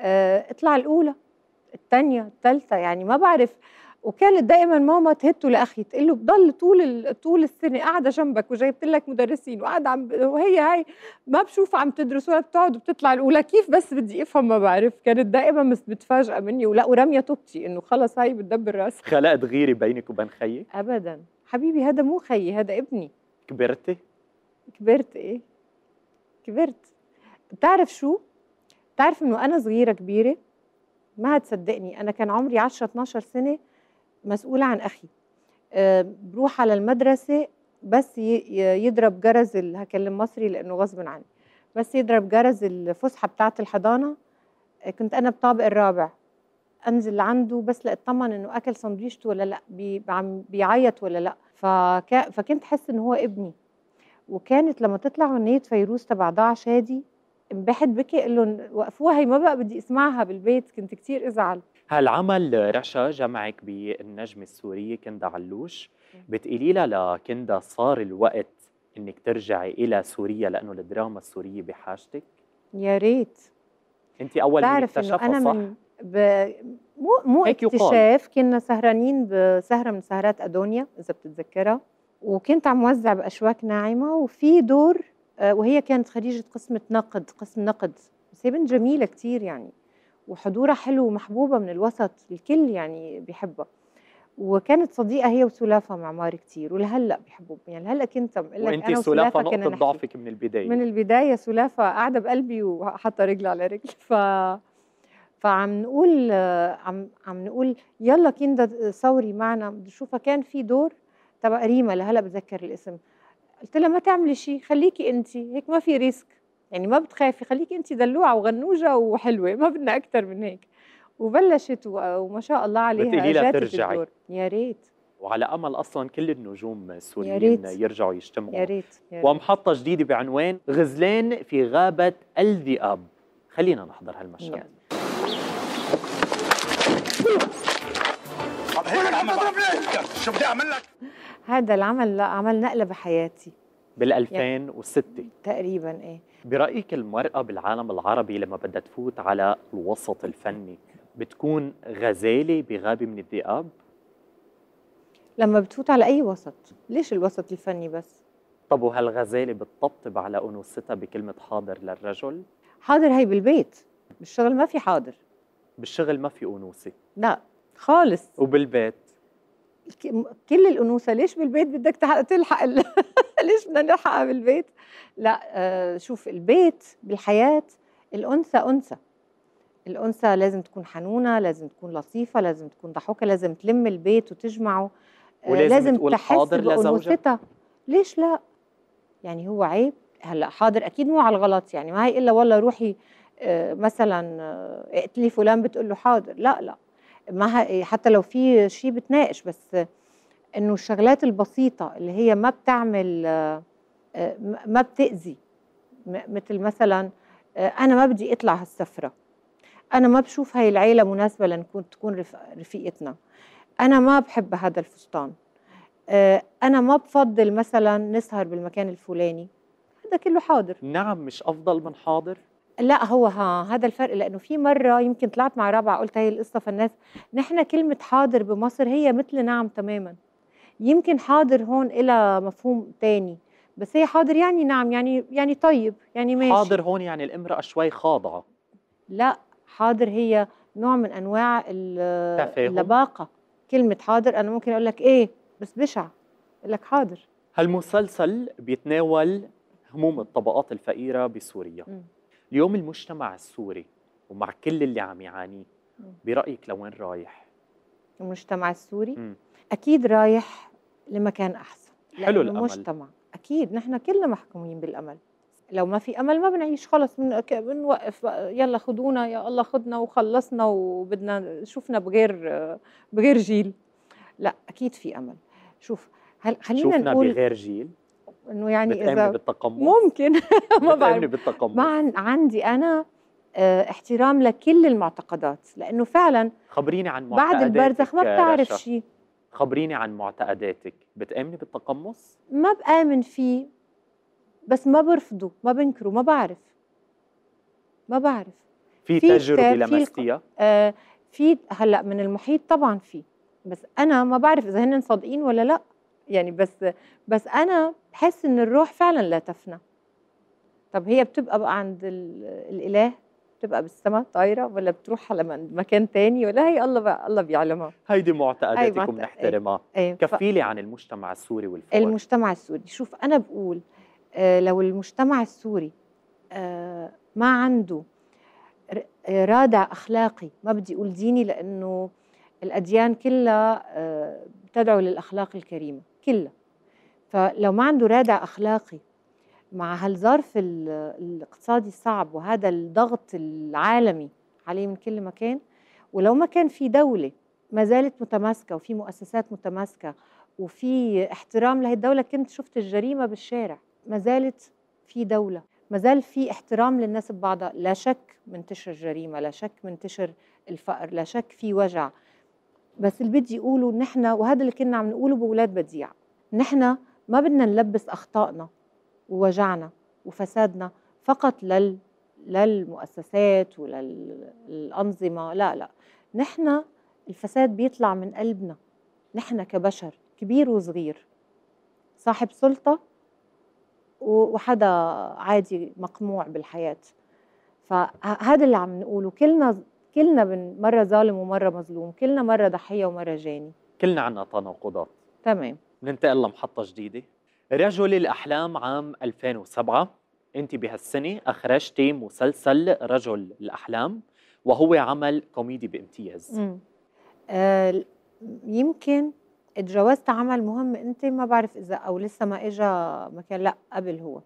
آه، اطلع الاولى الثانيه الثالثه يعني ما بعرف وكانت دائما ماما تهته لاخي تقول له بضل طول طول السنه قاعده جنبك وجايبت لك مدرسين وقاعده عم وهي هاي ما بشوف عم تدرس ولا بتقعد وبتطلع الاولى كيف بس بدي افهم ما بعرف كانت دائما متفاجئه مني ولا ورميه طبتي انه خلص هاي بتدبر راسي خلقت غيره بينك وبين خيي؟ ابدا حبيبي هذا مو خيي هذا ابني كبرتي؟ كبرت ايه كبرت بتعرف شو؟ بتعرف انه انا صغيره كبيره ما هتصدقني انا كان عمري 10 12 سنه مسؤولة عن أخي آه، بروح على المدرسة بس يضرب جرس هكلم مصري لأنه غصب عني بس يضرب جرس الفسحة بتاعة الحضانة آه، كنت أنا بطابق الرابع انزل لعنده بس لاطمن انه اكل سندويشته ولا لا بيعيط ولا لا فك... فكنت حس ان هو ابني وكانت لما تطلع اغنيه فيروز تبع ضاع شادي امبحت بكي قال لهم وقفوها هي ما بقى بدي اسمعها بالبيت كنت كتير ازعل هالعمل رشا جمعك بالنجمة السورية كندا علوش بتقولي لها لكندا صار الوقت انك ترجعي الى سوريا لانه الدراما السورية بحاجتك؟ يا ريت انت اول من اكتشفها أنا صح؟ من ب... مو مو اكتشاف كنا سهرانين بسهره من سهرات ادونيا اذا بتتذكرها وكنت عم وزع باشواك ناعمه وفي دور آه، وهي كانت خريجه قسم نقد قسم نقد بس هي بنت جميله كثير يعني وحضورها حلو ومحبوبه من الوسط الكل يعني بيحبها وكانت صديقه هي وسلافه مع ماري كثير ولهلا بيحبوا يعني لهلا كنت بقول لك انا سلافه نقطه ضعفك من البدايه من البدايه سلافه قاعده بقلبي وحاطه رجل على رجل ف فعم نقول عم عم نقول يلا كندا ثوري معنا بدي اشوفها كان في دور تبع ريما لهلا بتذكر الاسم قلت لها ما تعملي شيء خليكي انت هيك ما في ريسك يعني ما بتخافي خليكي انت دلوعه وغنوجه وحلوه ما بدنا اكثر من هيك وبلشت وما شاء الله عليها لها الدور. يا ريت وعلى امل اصلا كل النجوم السوريين يرجعوا يجتمعوا يا ريت ومحطه جديده بعنوان غزلان في غابه الذئاب خلينا نحضر هالمشهد يعني. شو بدي اعمل لك؟ هذا العمل لا عمل نقله بحياتي بال 2006 تقريبا ايه برأيك المرأة بالعالم العربي لما بدها تفوت على الوسط الفني بتكون غزالة بغابة من الذئاب؟ لما بتفوت على أي وسط ليش الوسط الفني بس؟ طب وهالغزالة بتطبطب على أنوثتها بكلمة حاضر للرجل؟ حاضر هي بالبيت بالشغل ما في حاضر بالشغل ما في أنوثة لا خالص وبالبيت كل الانوثه ليش بالبيت بدك تلحق ال... <laughs> ليش بدنا نلحقها بالبيت لا آه، شوف البيت بالحياه الانثى انثى الانثى لازم تكون حنونه لازم تكون لطيفه لازم تكون ضحوكه لازم تلم البيت وتجمعه آه، ولازم لازم تقول تحس حاضر لزوجها ليش لا يعني هو عيب هلا حاضر اكيد مو على الغلط يعني ما هي الا والله روحي آه، مثلا اقتلي إيه، فلان بتقول له حاضر لا لا ما حتى لو في شيء بتناقش بس انه الشغلات البسيطه اللي هي ما بتعمل آه، ما بتاذي مثل مثلا آه، انا ما بدي اطلع هالسفره انا ما بشوف هاي العيله مناسبه لنكون تكون رفيقتنا انا ما بحب هذا الفستان آه، انا ما بفضل مثلا نسهر بالمكان الفلاني هذا كله حاضر نعم مش افضل من حاضر لا هو ها هذا الفرق لانه في مره يمكن طلعت مع رابعه قلت هي القصه فالناس نحن كلمه حاضر بمصر هي مثل نعم تماما يمكن حاضر هون إلى مفهوم تاني بس هي حاضر يعني نعم يعني يعني طيب يعني ماشي حاضر هون يعني الامرأة شوي خاضعة لا حاضر هي نوع من أنواع اللباقة كلمة حاضر أنا ممكن أقول لك إيه بس بشع أقول لك حاضر هالمسلسل بيتناول هموم الطبقات الفقيرة بسوريا م. اليوم المجتمع السوري ومع كل اللي عم يعانيه برايك لوين رايح المجتمع السوري م. اكيد رايح لمكان احسن حلو الامل المجتمع اكيد نحن كلنا محكومين بالامل لو ما في امل ما بنعيش خلص من بنوقف يلا خدونا يا الله خدنا وخلصنا وبدنا شفنا بغير بغير جيل لا اكيد في امل شوف هل خلينا شفنا نقول بغير جيل انه يعني اذا بالتقمص ممكن <laughs> ما بعرف بالتقمص مع عندي انا آه، احترام لكل المعتقدات لانه فعلا خبريني عن معتقداتك بعد البرزخ ما بتعرف شيء خبريني عن معتقداتك بتآمني بالتقمص؟ ما بآمن فيه بس ما برفضه ما بنكره ما بعرف ما بعرف في, في تجربة لمستيها؟ آه في هلا من المحيط طبعا في بس انا ما بعرف اذا هن صادقين ولا لا يعني بس بس انا بحس ان الروح فعلا لا تفنى طب هي بتبقى بقى عند الاله بتبقى بالسماء طايره ولا بتروح على مكان تاني ولا هي الله بقى الله بيعلمها هيدي معتقداتكم معتقد. نحترمها إيه، كفيلي ف... عن المجتمع السوري والفور المجتمع السوري شوف انا بقول آه لو المجتمع السوري آه ما عنده رادع اخلاقي ما بدي اقول ديني لانه الاديان كلها آه بتدعو للاخلاق الكريمه كله فلو ما عنده رادع اخلاقي مع هالظرف الاقتصادي الصعب وهذا الضغط العالمي عليه من كل مكان ولو ما كان في دوله ما زالت متماسكه وفي مؤسسات متماسكه وفي احترام لهي الدوله كنت شفت الجريمه بالشارع ما زالت في دوله ما زال في احترام للناس ببعضها لا شك منتشر الجريمه لا شك منتشر الفقر لا شك في وجع بس اللي بدي اقوله نحن وهذا اللي كنا عم نقوله باولاد بديع نحن ما بدنا نلبس اخطائنا ووجعنا وفسادنا فقط لل للمؤسسات وللأنظمة لا لا نحن الفساد بيطلع من قلبنا نحن كبشر كبير وصغير صاحب سلطة وحدا عادي مقموع بالحياة فهذا اللي عم نقوله كلنا كلنا مرة ظالم ومرة مظلوم كلنا مرة ضحية ومرة جاني كلنا عنا تناقضات تمام بننتقل لمحطة جديدة رجل الأحلام عام 2007 أنت بهالسنة أخرجتي مسلسل رجل الأحلام وهو عمل كوميدي بامتياز آه يمكن اتجوزت عمل مهم انت ما بعرف اذا او لسه ما اجى مكان لا قبل هو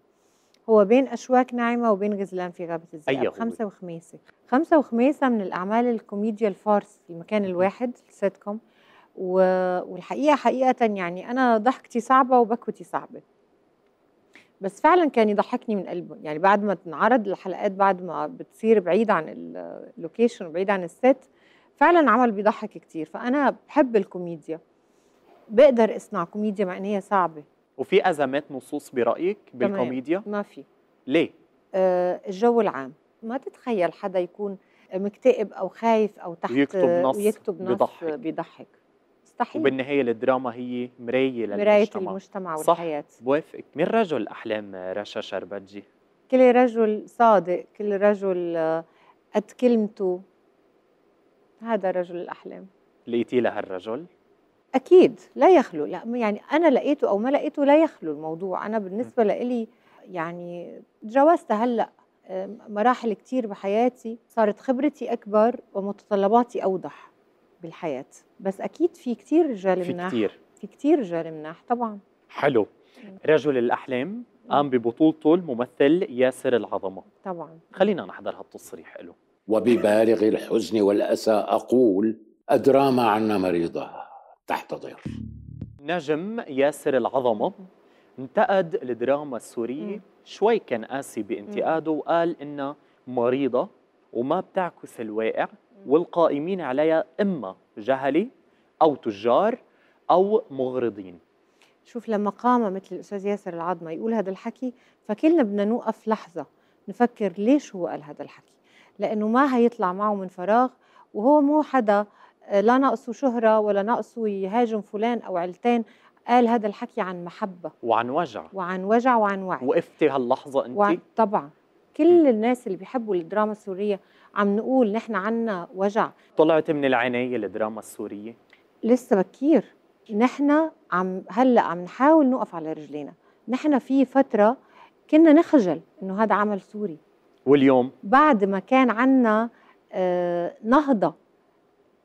هو بين اشواك ناعمه وبين غزلان في غابه الزئاب أيه خمسه وخميسه خمسه وخميسه من الاعمال الكوميديا الفارس في المكان الواحد كوم والحقيقه حقيقه يعني انا ضحكتي صعبه وبكوتي صعبه بس فعلا كان يضحكني من قلبه يعني بعد ما تنعرض الحلقات بعد ما بتصير بعيد عن اللوكيشن وبعيد عن الست فعلا عمل بيضحك كتير فانا بحب الكوميديا بقدر اصنع كوميديا مع ان هي صعبه وفي ازمات نصوص برايك بالكوميديا ما في ليه آه الجو العام ما تتخيل حدا يكون مكتئب او خايف او تحت ويكتب نص, ويكتب نص بيضحك, بيضحك. مستحيل وبالنهاية الدراما هي مرايه للمجتمع مرايه المجتمع والحياه صح بوافقك مين رجل احلام رشا شربتجي؟ كل رجل صادق كل رجل آه، قد كلمته هذا رجل الاحلام لقيتي لهالرجل؟ اكيد لا يخلو لا يعني انا لقيته او ما لقيته لا يخلو الموضوع انا بالنسبه لإلي يعني تجاوزت هلا آه، مراحل كتير بحياتي صارت خبرتي اكبر ومتطلباتي اوضح بالحياه بس اكيد في كتير رجال في مناح كتير في كتير رجال مناح طبعا حلو رجل الاحلام قام ببطولته الممثل ياسر العظمه طبعا خلينا نحضر هالتصريح له وببالغ الحزن والاسى اقول الدراما عنا مريضه تحتضر نجم ياسر العظمه انتقد الدراما السوريه شوي كان قاسي بانتقاده وقال انها مريضه وما بتعكس الواقع والقائمين عليها اما جهلي او تجار او مغرضين شوف لما قام مثل الاستاذ ياسر العظمه يقول هذا الحكي فكلنا بدنا نوقف لحظه نفكر ليش هو قال هذا الحكي لانه ما هيطلع معه من فراغ وهو مو حدا آه، لا ناقصه شهره ولا ناقصه يهاجم فلان او علتين قال هذا الحكي عن محبه وعن وجع وعن وجع وعن وعي وقفتي هاللحظه انت طبعا كل الناس اللي بيحبوا الدراما السوريه عم نقول نحن عنا وجع طلعت من العناية الدراما السورية؟ لسه بكير نحن عم هلا عم نحاول نقف على رجلينا نحن في فترة كنا نخجل انه هذا عمل سوري واليوم بعد ما كان عنا آه، نهضة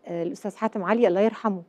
آه، الأستاذ حاتم علي الله يرحمه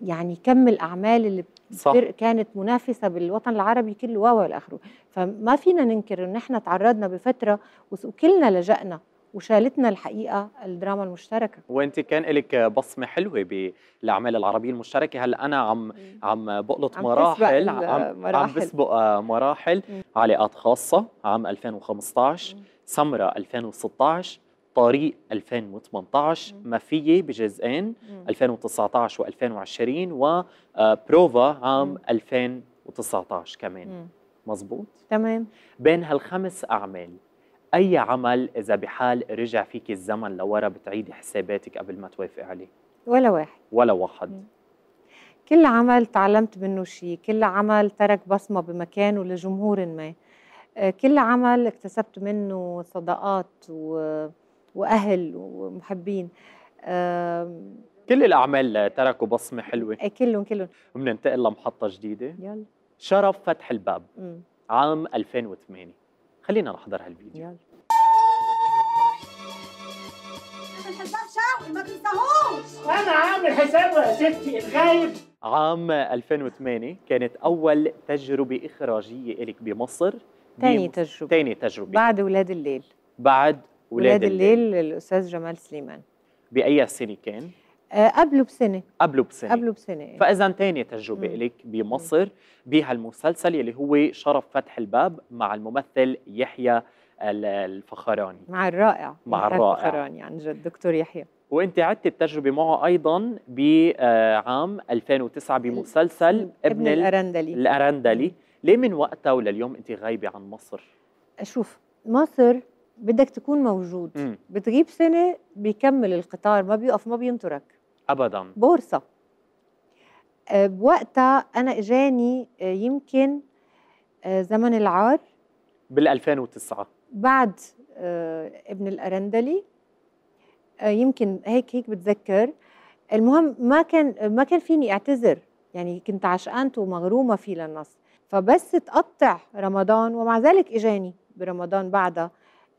يعني كم الأعمال اللي صح. كانت منافسه بالوطن العربي كله واو الى اخره فما فينا ننكر ان احنا تعرضنا بفتره وكلنا لجأنا وشالتنا الحقيقه الدراما المشتركه وانت كان لك بصمه حلوه بالاعمال العربيه المشتركه هلا انا عم عم بقلط عم مراحل عم مراحل. عم بسبق مراحل علاقات خاصه عام 2015 سمره 2016 طريق 2018 مخفيه بجزئين 2019 و2020 وبروفا عام 2019 كمان مزبوط تمام بين هالخمس اعمال اي عمل اذا بحال رجع فيك الزمن لورا بتعيدي حساباتك قبل ما توافقي عليه ولا واحد ولا واحد مم. كل عمل تعلمت منه شيء كل عمل ترك بصمه بمكانه لجمهور ما آه، كل عمل اكتسبت منه صداقات و واهل ومحبين كل الاعمال تركوا بصمه حلوه إيه، كلهم كلهم وبننتقل لمحطه جديده يلا شرف فتح الباب مم. عام 2008 خلينا نحضر هالفيديو يلا الحساب ما تنساهوش انا عامل حساب يا ستي الغايب عام 2008 كانت اول تجربه اخراجيه لك بمصر تاني تجربه تاني تجربه بعد ولاد الليل بعد ولاد الليل, الليل للاستاذ جمال سليمان باي سنه كان؟ آه، قبله بسنه قبله بسنه قبله بسنه فاذا ثاني تجربه لك بمصر بهالمسلسل يلي هو شرف فتح الباب مع الممثل يحيى الفخراني مع الرائع مع الرائع الفخراني عن جد دكتور يحيى وانت عدت التجربه معه ايضا بعام آه، 2009 بمسلسل ابن, ابن الارندلي الارندلي ليه من وقتها ولليوم انت غايبه عن مصر؟ شوف مصر بدك تكون موجود مم. بتغيب سنه بيكمل القطار ما بيقف ما بينطرك ابدا بورصه آه، بوقتها انا اجاني آه، يمكن آه، زمن العار بال 2009 بعد ابن الارندلي يمكن هيك هيك بتذكر المهم ما كان ما كان فيني اعتذر يعني كنت عشقانته ومغرومه فيه للنص فبس تقطع رمضان ومع ذلك اجاني برمضان بعدها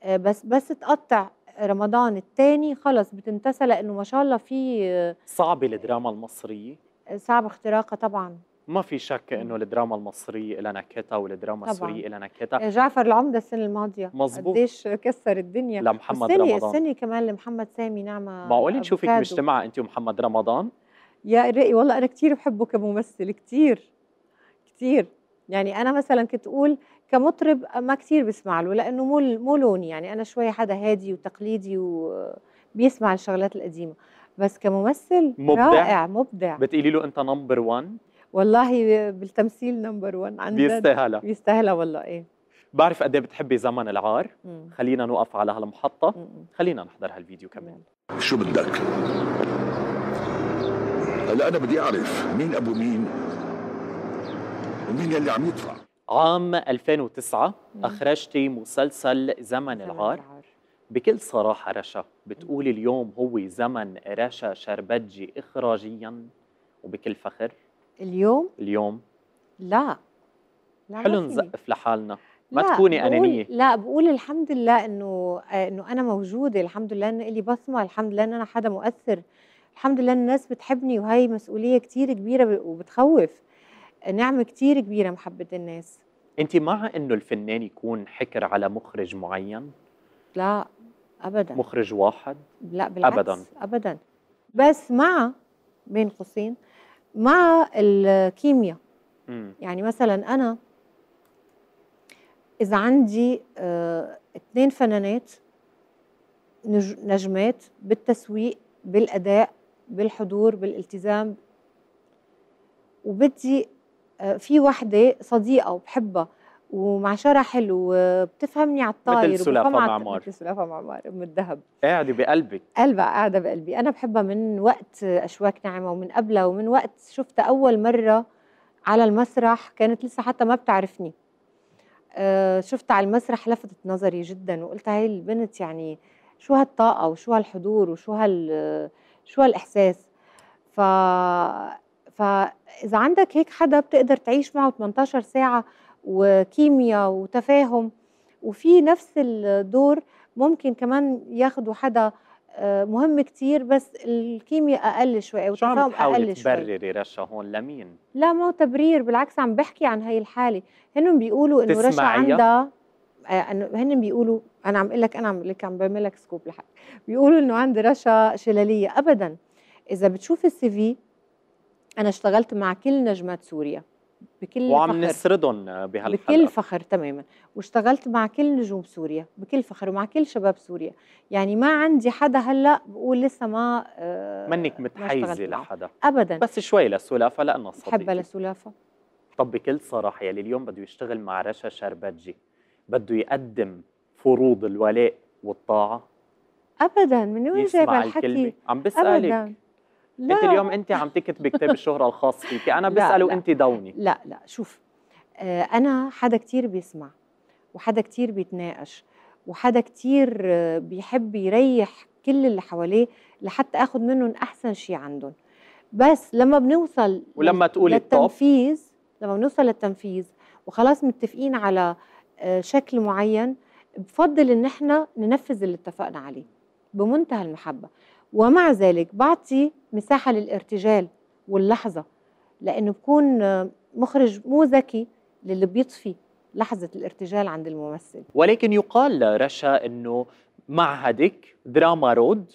آه، بس بس تقطع رمضان الثاني خلص بتنتسى لانه ما شاء الله في صعبه الدراما المصريه آه، صعب اختراقها طبعا ما في شك انه الدراما المصريه لها نكهتها والدراما السوريه لها نكهتها آه، جعفر العمده السنه الماضيه مظبوط قديش كسر الدنيا لمحمد رمضان السنه كمان لمحمد سامي نعمه معقول نشوفك مجتمع انت ومحمد رمضان يا رأي والله انا كثير بحبه كممثل كثير كثير يعني انا مثلا كنت اقول كمطرب ما كثير بسمع له لانه مو مو لوني يعني انا شوي حدا هادي وتقليدي وبيسمع الشغلات القديمه بس كممثل مبدع رائع مبدع بتقولي له انت نمبر 1 والله بالتمثيل نمبر 1 عن بيستاهلها بيستاهلها والله ايه بعرف قد ايه بتحبي زمن العار مم. خلينا نوقف على هالمحطه مم. خلينا نحضر هالفيديو كمان شو بدك هلا انا بدي اعرف مين ابو مين ومين اللي عم يدفع عام 2009 اخرجتي مسلسل زمن العار بكل صراحه رشا بتقولي اليوم هو زمن رشا شربتجي اخراجيا وبكل فخر اليوم اليوم لا, لا حلو نزقف لحالنا ما لا تكوني انانيه لا بقول الحمد لله انه آه، انه انا موجوده الحمد لله انه لي بصمه الحمد لله أنه انا حدا مؤثر الحمد لله الناس بتحبني وهي مسؤوليه كثير كبيره وبتخوف نعمه كتير كبيره محبه الناس انت مع انه الفنان يكون حكر على مخرج معين لا ابدا مخرج واحد لا بالعكس ابدا ابدا بس مع بين قوسين مع الكيمياء يعني مثلا انا اذا عندي اه اثنين فنانات نجمات بالتسويق بالاداء بالحضور بالالتزام وبدي آه، في وحده صديقه وبحبها ومعشرها حلو وبتفهمني على الطاير مثل سلافة معمار مثل سلافة معمار ام الذهب قاعدة بقلبي قلبها قاعدة بقلبي أنا بحبها من وقت أشواك ناعمة ومن قبلها ومن وقت شفتها أول مرة على المسرح كانت لسه حتى ما بتعرفني آه، شفتها على المسرح لفتت نظري جدا وقلت هاي البنت يعني شو هالطاقة وشو هالحضور وشو هال شو هالإحساس ف فاذا عندك هيك حدا بتقدر تعيش معه 18 ساعه وكيمياء وتفاهم وفي نفس الدور ممكن كمان ياخدوا حدا آه، مهم كتير بس الكيمياء اقل شوي او التفاهم اقل شوي تبرري رشا هون لمين؟ لا ما هو تبرير بالعكس عم بحكي عن هي الحاله هن بيقولوا انه رشا عندها آه، انه هن بيقولوا انا عم اقول لك انا عم اقول لك عم بعمل لك سكوب لحق بيقولوا انه عند رشا شلاليه ابدا اذا بتشوف السي في انا اشتغلت مع كل نجمات سوريا بكل وعم فخر وعم نسردهم بهالحلقه بكل فخر تماما واشتغلت مع كل نجوم سوريا بكل فخر ومع كل شباب سوريا يعني ما عندي حدا هلا بقول لسه ما آه منك متحيزه لحدا ابدا بس شوي لسلافه لانه صديقي بحبها لسلافه طب بكل صراحه يلي اليوم بده يشتغل مع رشا شربتجي بده يقدم فروض الولاء والطاعه ابدا من وين جايب الحكي عم بسالك أبداً. لا. انت اليوم انت عم تكتبي كتاب <laughs> الشهره الخاص فيك انا بساله انت دوني لا لا شوف آه، انا حدا كتير بيسمع وحدا كتير بيتناقش وحدا كتير آه، بيحب يريح كل اللي حواليه لحتى اخد منهم احسن شيء عندهم بس لما بنوصل ولما تقولي للتنفيذ لما بنوصل للتنفيذ وخلاص متفقين على آه، شكل معين بفضل ان احنا ننفذ اللي اتفقنا عليه بمنتهى المحبه ومع ذلك بعطي مساحه للارتجال واللحظه لانه بكون مخرج مو ذكي للي بيطفي لحظه الارتجال عند الممثل ولكن يقال لرشا انه معهدك دراما رود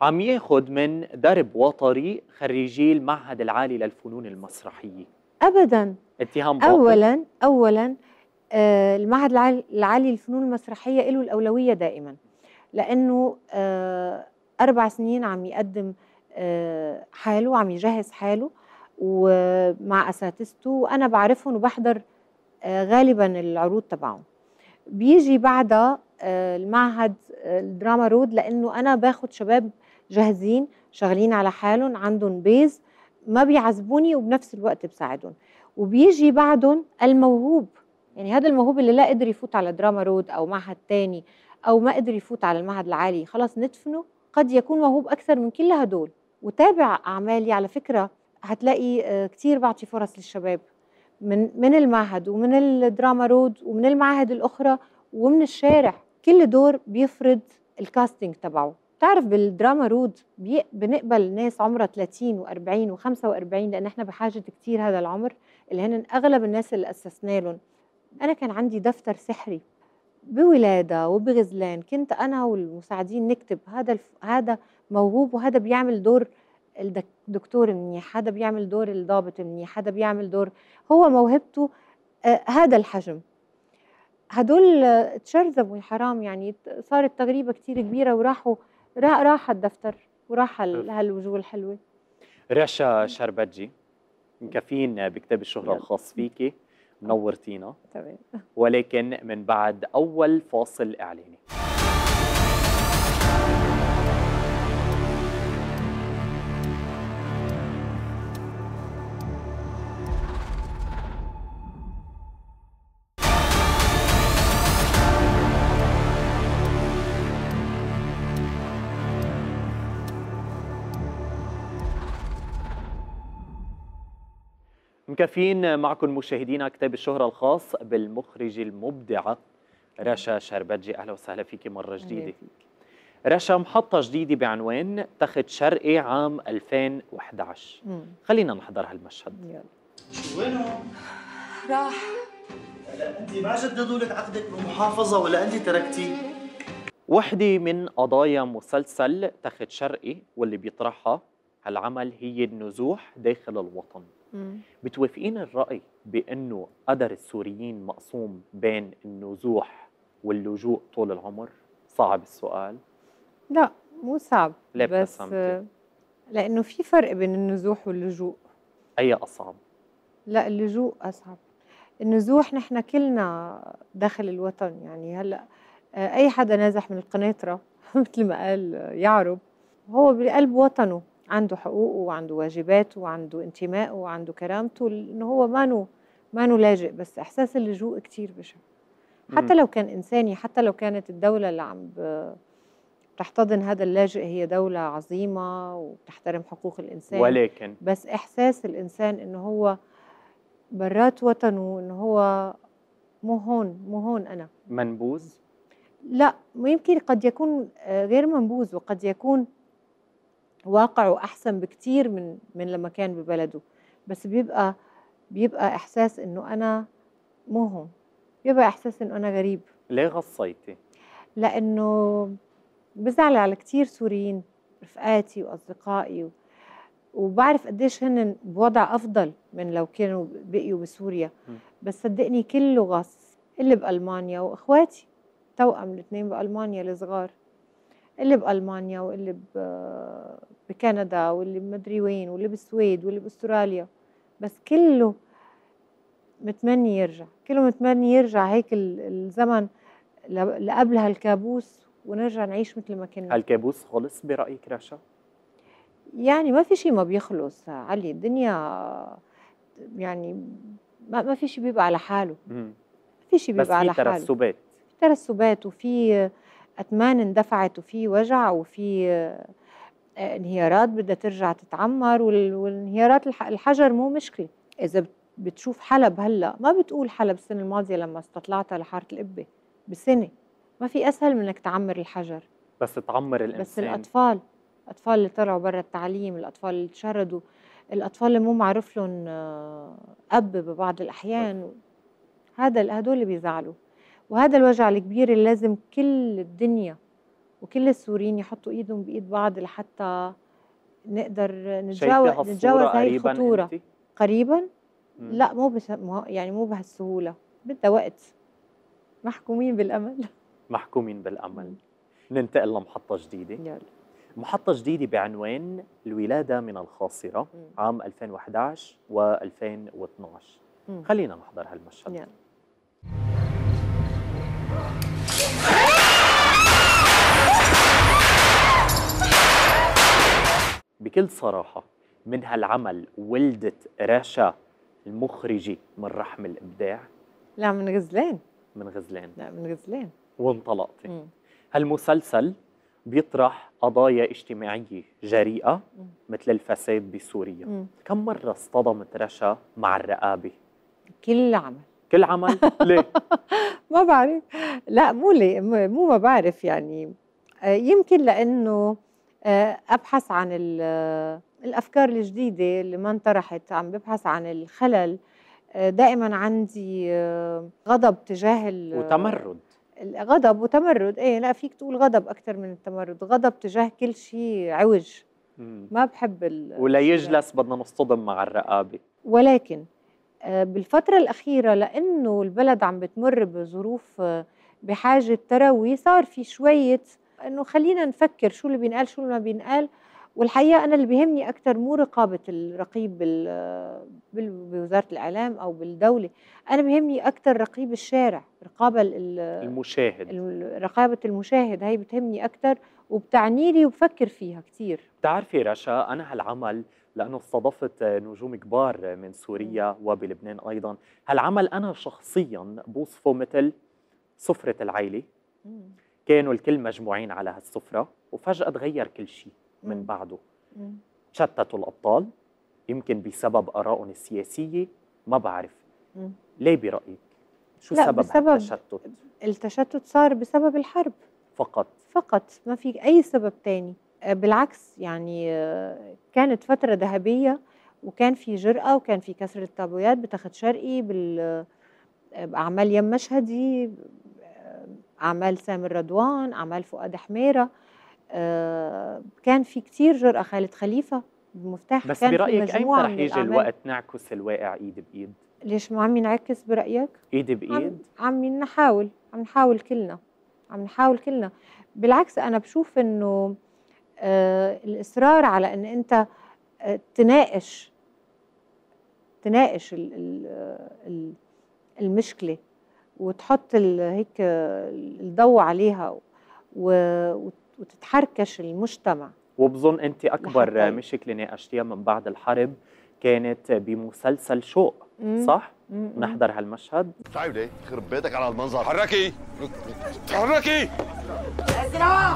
عم ياخذ من درب وطري خريجي المعهد العالي للفنون المسرحيه ابدا اتهام باطل اولا اولا آه، المعهد العالي للفنون المسرحيه له الاولويه دائما لانه آه، أربع سنين عم يقدم آه، حاله وعم يجهز حاله ومع أساتذته وأنا بعرفهم وبحضر آه، غالبا العروض تبعهم بيجي بعدها آه، المعهد الدراما رود لأنه أنا باخد شباب جاهزين شغالين على حالهم عندهم بيز ما بيعذبوني وبنفس الوقت بساعدهم وبيجي بعدهم الموهوب يعني هذا الموهوب اللي لا قدر يفوت على دراما رود او معهد تاني او ما قدر يفوت على المعهد العالي خلاص ندفنه قد يكون موهوب أكثر من كل هدول وتابع أعمالي على فكرة هتلاقي آه، كثير بعطي فرص للشباب من من المعهد ومن الدراما رود ومن المعاهد الأخرى ومن الشارع كل دور بيفرض الكاستنج تبعه بتعرف بالدراما رود بنقبل ناس عمرها 30 و40 و45 لان احنا بحاجه كثير هذا العمر اللي هن اغلب الناس اللي اسسنا لهم انا كان عندي دفتر سحري بولاده وبغزلان كنت انا والمساعدين نكتب هذا الف... هذا موهوب وهذا بيعمل دور الدكتور منيح هذا بيعمل دور الضابط منيح هذا بيعمل دور هو موهبته آه، هذا الحجم هدول تشرذبوا يا حرام يعني صارت تغريبه كثير كبيره وراحوا راح راح الدفتر وراح هالوجوه الحلوه رشا شربتجي مكفين بكتاب الشهرة الخاص فيكي نورتينا تمام ولكن من بعد أول فاصل إعلاني كافيين معكم مشاهدينا كتاب الشهرة الخاص بالمخرجة المبدعة رشا شربتجي أهلا وسهلا فيكي مرة جديدة رشا محطة جديدة بعنوان تخت شرقي عام 2011 خلينا نحضر هالمشهد يلا راح هلا انت ما جددوا لك عقدك بالمحافظة ولا انت تركتيه؟ وحدة من قضايا مسلسل تخت شرقي واللي بيطرحها هالعمل هي النزوح داخل الوطن بتوافقين الرأي بأنه قدر السوريين مقسوم بين النزوح واللجوء طول العمر؟ صعب السؤال لا مو صعب ليه بس لأنه في فرق بين النزوح واللجوء أي أصعب؟ لا اللجوء أصعب النزوح نحن كلنا داخل الوطن يعني هلأ آه، أي حدا نازح من القناطرة <laughs> مثل ما قال يعرب هو بقلب وطنه عنده حقوقه وعنده واجباته وعنده انتمائه وعنده كرامته انه هو ما نو لاجئ بس احساس اللجوء كتير بشع حتى لو كان انساني حتى لو كانت الدوله اللي عم تحتضن هذا اللاجئ هي دولة عظيمة وبتحترم حقوق الإنسان ولكن بس إحساس الإنسان إنه هو برات وطنه إنه هو مو هون مو هون أنا منبوذ؟ لا يمكن قد يكون آه، غير منبوذ وقد يكون واقعه احسن بكتير من من لما كان ببلده بس بيبقى بيبقى احساس انه انا مهم بيبقى احساس انه انا غريب ليه غصيتي لانه بزعل على كتير سوريين رفقاتي واصدقائي وبعرف قديش هن بوضع افضل من لو كانوا بقيوا بسوريا بس صدقني كله غص اللي بالمانيا واخواتي توأم الاثنين بالمانيا الصغار اللي بالمانيا واللي ب بكندا واللي بمدري وين واللي بالسويد واللي باستراليا بس كله متمني يرجع كله متمني يرجع هيك الزمن لقبل هالكابوس ونرجع نعيش مثل ما كنا هالكابوس خلص برايك رشا يعني ما في شيء ما بيخلص علي الدنيا يعني ما, ما في شيء بيبقى على حاله ما في شيء بيبقى على حاله بس في ترسبات في ترسبات وفي اتمان اندفعت وفي وجع وفي انهيارات بدها ترجع تتعمر والانهيارات الحجر مو مشكله اذا بتشوف حلب هلا ما بتقول حلب السنه الماضيه لما استطلعتها لحاره القبه بسنه ما في اسهل من انك تعمر الحجر بس تعمر الانسان بس الاطفال الاطفال اللي طلعوا برا التعليم الاطفال اللي تشردوا الاطفال اللي مو معروف لهم آه، اب ببعض الاحيان هذا هدول اللي بيزعلوا وهذا الوجع الكبير اللي لازم كل الدنيا وكل السوريين يحطوا ايدهم بايد بعض لحتى نقدر نتجاوز نتجاوز هاي الخطوره قريبا مم. لا مو بس يعني مو بهالسهوله بدها وقت محكومين بالامل محكومين بالامل ننتقل لمحطه جديده يلا محطة جديدة بعنوان الولادة من الخاصرة عام 2011 و 2012 خلينا نحضر هالمشهد يلا. بكل صراحة من هالعمل ولدت رشا المخرجة من رحم الإبداع؟ لا من غزلان من غزلان لا من غزلان وانطلقتي م. هالمسلسل بيطرح قضايا اجتماعية جريئة مثل الفساد بسوريا م. كم مرة اصطدمت رشا مع الرقابة؟ كل عمل كل عمل؟ <laughs> ليه؟ ما بعرف لا مو ليه مو ما بعرف يعني آه، يمكن لأنه آه، ابحث عن آه، الافكار الجديده اللي ما انطرحت عم ببحث عن الخلل آه، دائما عندي غضب تجاه وتمرد غضب وتمرد ايه لا فيك تقول غضب اكثر من التمرد غضب تجاه كل شيء عوج ما بحب ال... ولا يجلس بدنا نصطدم مع الرقابه ولكن بالفتره الاخيره لانه البلد عم بتمر بظروف بحاجه تروي صار في شويه انه خلينا نفكر شو اللي بينقال شو اللي ما بينقال والحقيقه انا اللي بيهمني اكثر مو رقابه الرقيب بوزاره الاعلام او بالدوله انا بيهمني اكثر رقيب الشارع رقابه المشاهد رقابه المشاهد هي بتهمني اكثر وبتعني لي وبفكر فيها كثير بتعرفي رشا انا هالعمل لانه استضفت نجوم كبار من سوريا وبلبنان ايضا هالعمل انا شخصيا بوصفه مثل سفره العيله كانوا الكل مجموعين على هالسفره وفجاه تغير كل شيء من بعده تشتتوا الابطال يمكن بسبب ارائهم السياسيه ما بعرف ليه برايك شو لا سبب بسبب التشتت التشتت صار بسبب الحرب فقط فقط ما في اي سبب تاني آه، بالعكس يعني آه، كانت فتره ذهبيه وكان في جرأة وكان في كسر التابويات بتاخد شرقي بال آه، بأعمال يم مشهدي اعمال سامر رضوان اعمال فؤاد حميره آه، كان في كتير جرأة خالد خليفة مفتاح بس كان برأيك في أيمتى رح يجي الوقت نعكس الواقع إيد بإيد؟ ليش ما عم ينعكس برأيك؟ إيد بإيد؟ عم, عم نحاول عم نحاول كلنا عم نحاول كلنا بالعكس أنا بشوف إنه آه الإصرار على إن أنت آه تناقش تناقش الـ الـ آه، الـ المشكلة وتحط هيك الضوء عليها و... وتتحركش المجتمع وبظن انت اكبر مشكله ناقشتيها من بعد الحرب كانت بمسلسل شوق صح؟ نحضر هالمشهد تعالي ليه؟ بيتك على المنظر تحركي تحركي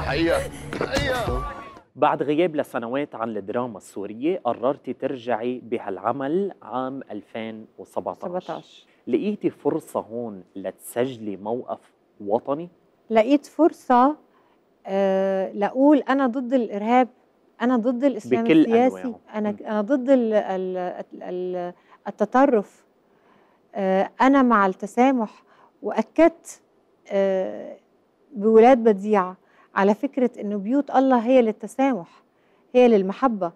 حقيقة حقيقة بعد غياب لسنوات عن الدراما السورية قررتي ترجعي بهالعمل عام 2017 17 لقيتي فرصه هون لتسجلي موقف وطني لقيت فرصه آه، لاقول انا ضد الارهاب انا ضد الاسلام بكل السياسي أنواعه. انا انا ضد التطرف آه، انا مع التسامح واكدت آه، بولاد بديعه على فكره انه بيوت الله هي للتسامح هي للمحبه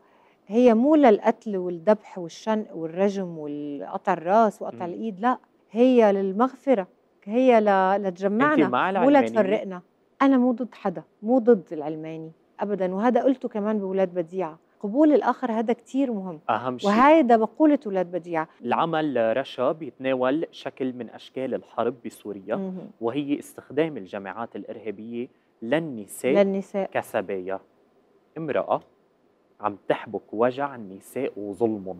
هي مو للقتل والذبح والشنق والرجم والقطع الراس وقطع الايد لا هي للمغفره هي ل... لتجمعنا مو لتفرقنا انا مو ضد حدا مو ضد العلماني ابدا وهذا قلته كمان بولاد بديعه قبول الاخر هذا كثير مهم اهم شيء وهذا مقوله اولاد بديعه العمل رشا بيتناول شكل من اشكال الحرب بسوريا مم. وهي استخدام الجماعات الارهابيه للنساء للنساء كسبايا امراه عم تحبك وجع النساء وظلمهم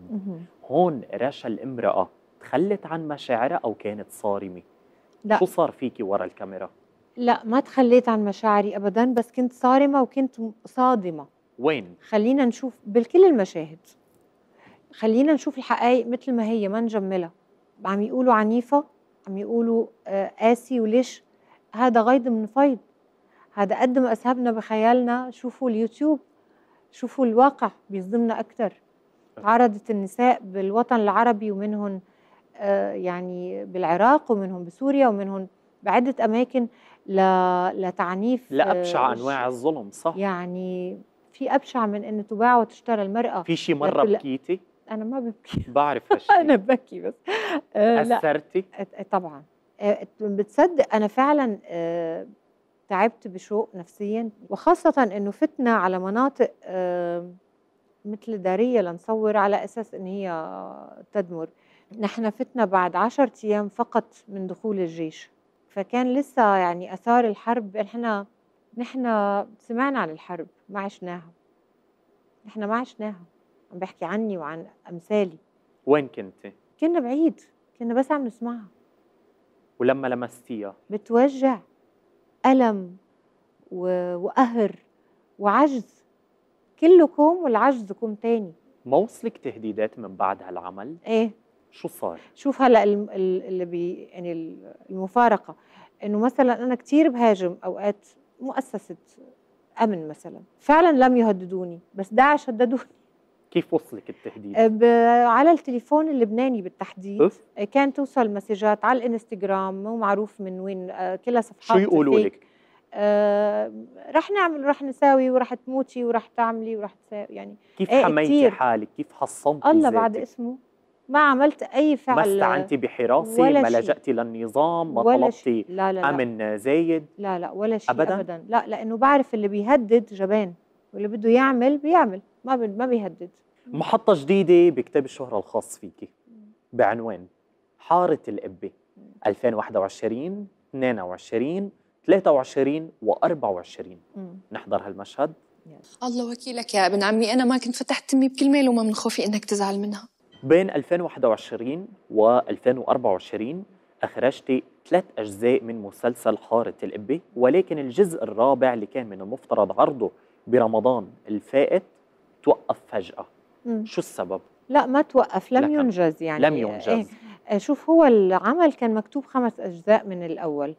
هون رشا الامرأة تخلت عن مشاعرها أو كانت صارمة؟ لا شو صار فيكي ورا الكاميرا؟ لا ما تخليت عن مشاعري أبدا بس كنت صارمة وكنت صادمة وين؟ خلينا نشوف بالكل المشاهد خلينا نشوف الحقائق مثل ما هي ما نجملها عم يقولوا عنيفة عم يقولوا آه، قاسي وليش هذا غيض من فيض هذا قد ما أسهبنا بخيالنا شوفوا اليوتيوب شوفوا الواقع بيصدمنا أكتر عرضت النساء بالوطن العربي ومنهم آه، يعني بالعراق ومنهم بسوريا ومنهم بعدة أماكن لتعنيف آه، لأبشع أنواع الظلم صح يعني في أبشع من أن تباع وتشترى المرأة في شي مرة بكيتي؟ أنا ما ببكي بعرف <laughs> هالشيء أنا ببكي بس آه، أثرتي؟ طبعا بتصدق أنا فعلا تعبت بشوق نفسيا وخاصة انه فتنا على مناطق مثل دارية لنصور على اساس ان هي تدمر نحن فتنا بعد عشرة ايام فقط من دخول الجيش فكان لسه يعني اثار الحرب نحن نحن سمعنا عن الحرب ما عشناها نحن ما عشناها عم بحكي عني وعن امثالي وين كنتي؟ كنا بعيد كنا بس عم نسمعها ولما لمستيها بتوجع ألم وقهر وعجز كله كوم والعجز كوم تاني ما وصلك تهديدات من بعد هالعمل؟ ايه شو صار؟ شوف هلا اللي بي يعني المفارقه انه مثلا انا كثير بهاجم اوقات مؤسسه امن مثلا فعلا لم يهددوني بس داعش هددوني كيف وصلك التهديد؟ على التليفون اللبناني بالتحديد كانت كان توصل مسجات على الانستغرام مو معروف من وين آه، كلها صفحات شو يقولوا لك؟ آه رح نعمل ورح نساوي ورح تموتي ورح تعملي ورح تساوي يعني كيف ايه حميتي كتير. حالك؟ كيف حصنتي الله بعد اسمه ما عملت اي فعل ما استعنتي بحراسه ما لجأتي للنظام ما طلبتي لا لا لا. امن زايد لا لا ولا شيء ابدا, أبداً. لا لانه بعرف اللي بيهدد جبان واللي بده يعمل بيعمل ما ما بيهدد محطة جديدة بكتاب الشهرة الخاص فيكي بعنوان حارة الإبة 2021 22 23 و24 نحضر هالمشهد الله وكيلك يا ابن عمي انا ما كنت فتحت تمي بكلمه وما من خوفي انك تزعل منها بين 2021 و2024 اخرجتي ثلاث اجزاء من مسلسل حارة الإبة ولكن الجزء الرابع اللي كان من المفترض عرضه برمضان الفائت توقف فجأة مم. شو السبب؟ لا ما توقف لم لكن. ينجز يعني لم ينجز إيه. إيه. شوف هو العمل كان مكتوب خمس أجزاء من الأول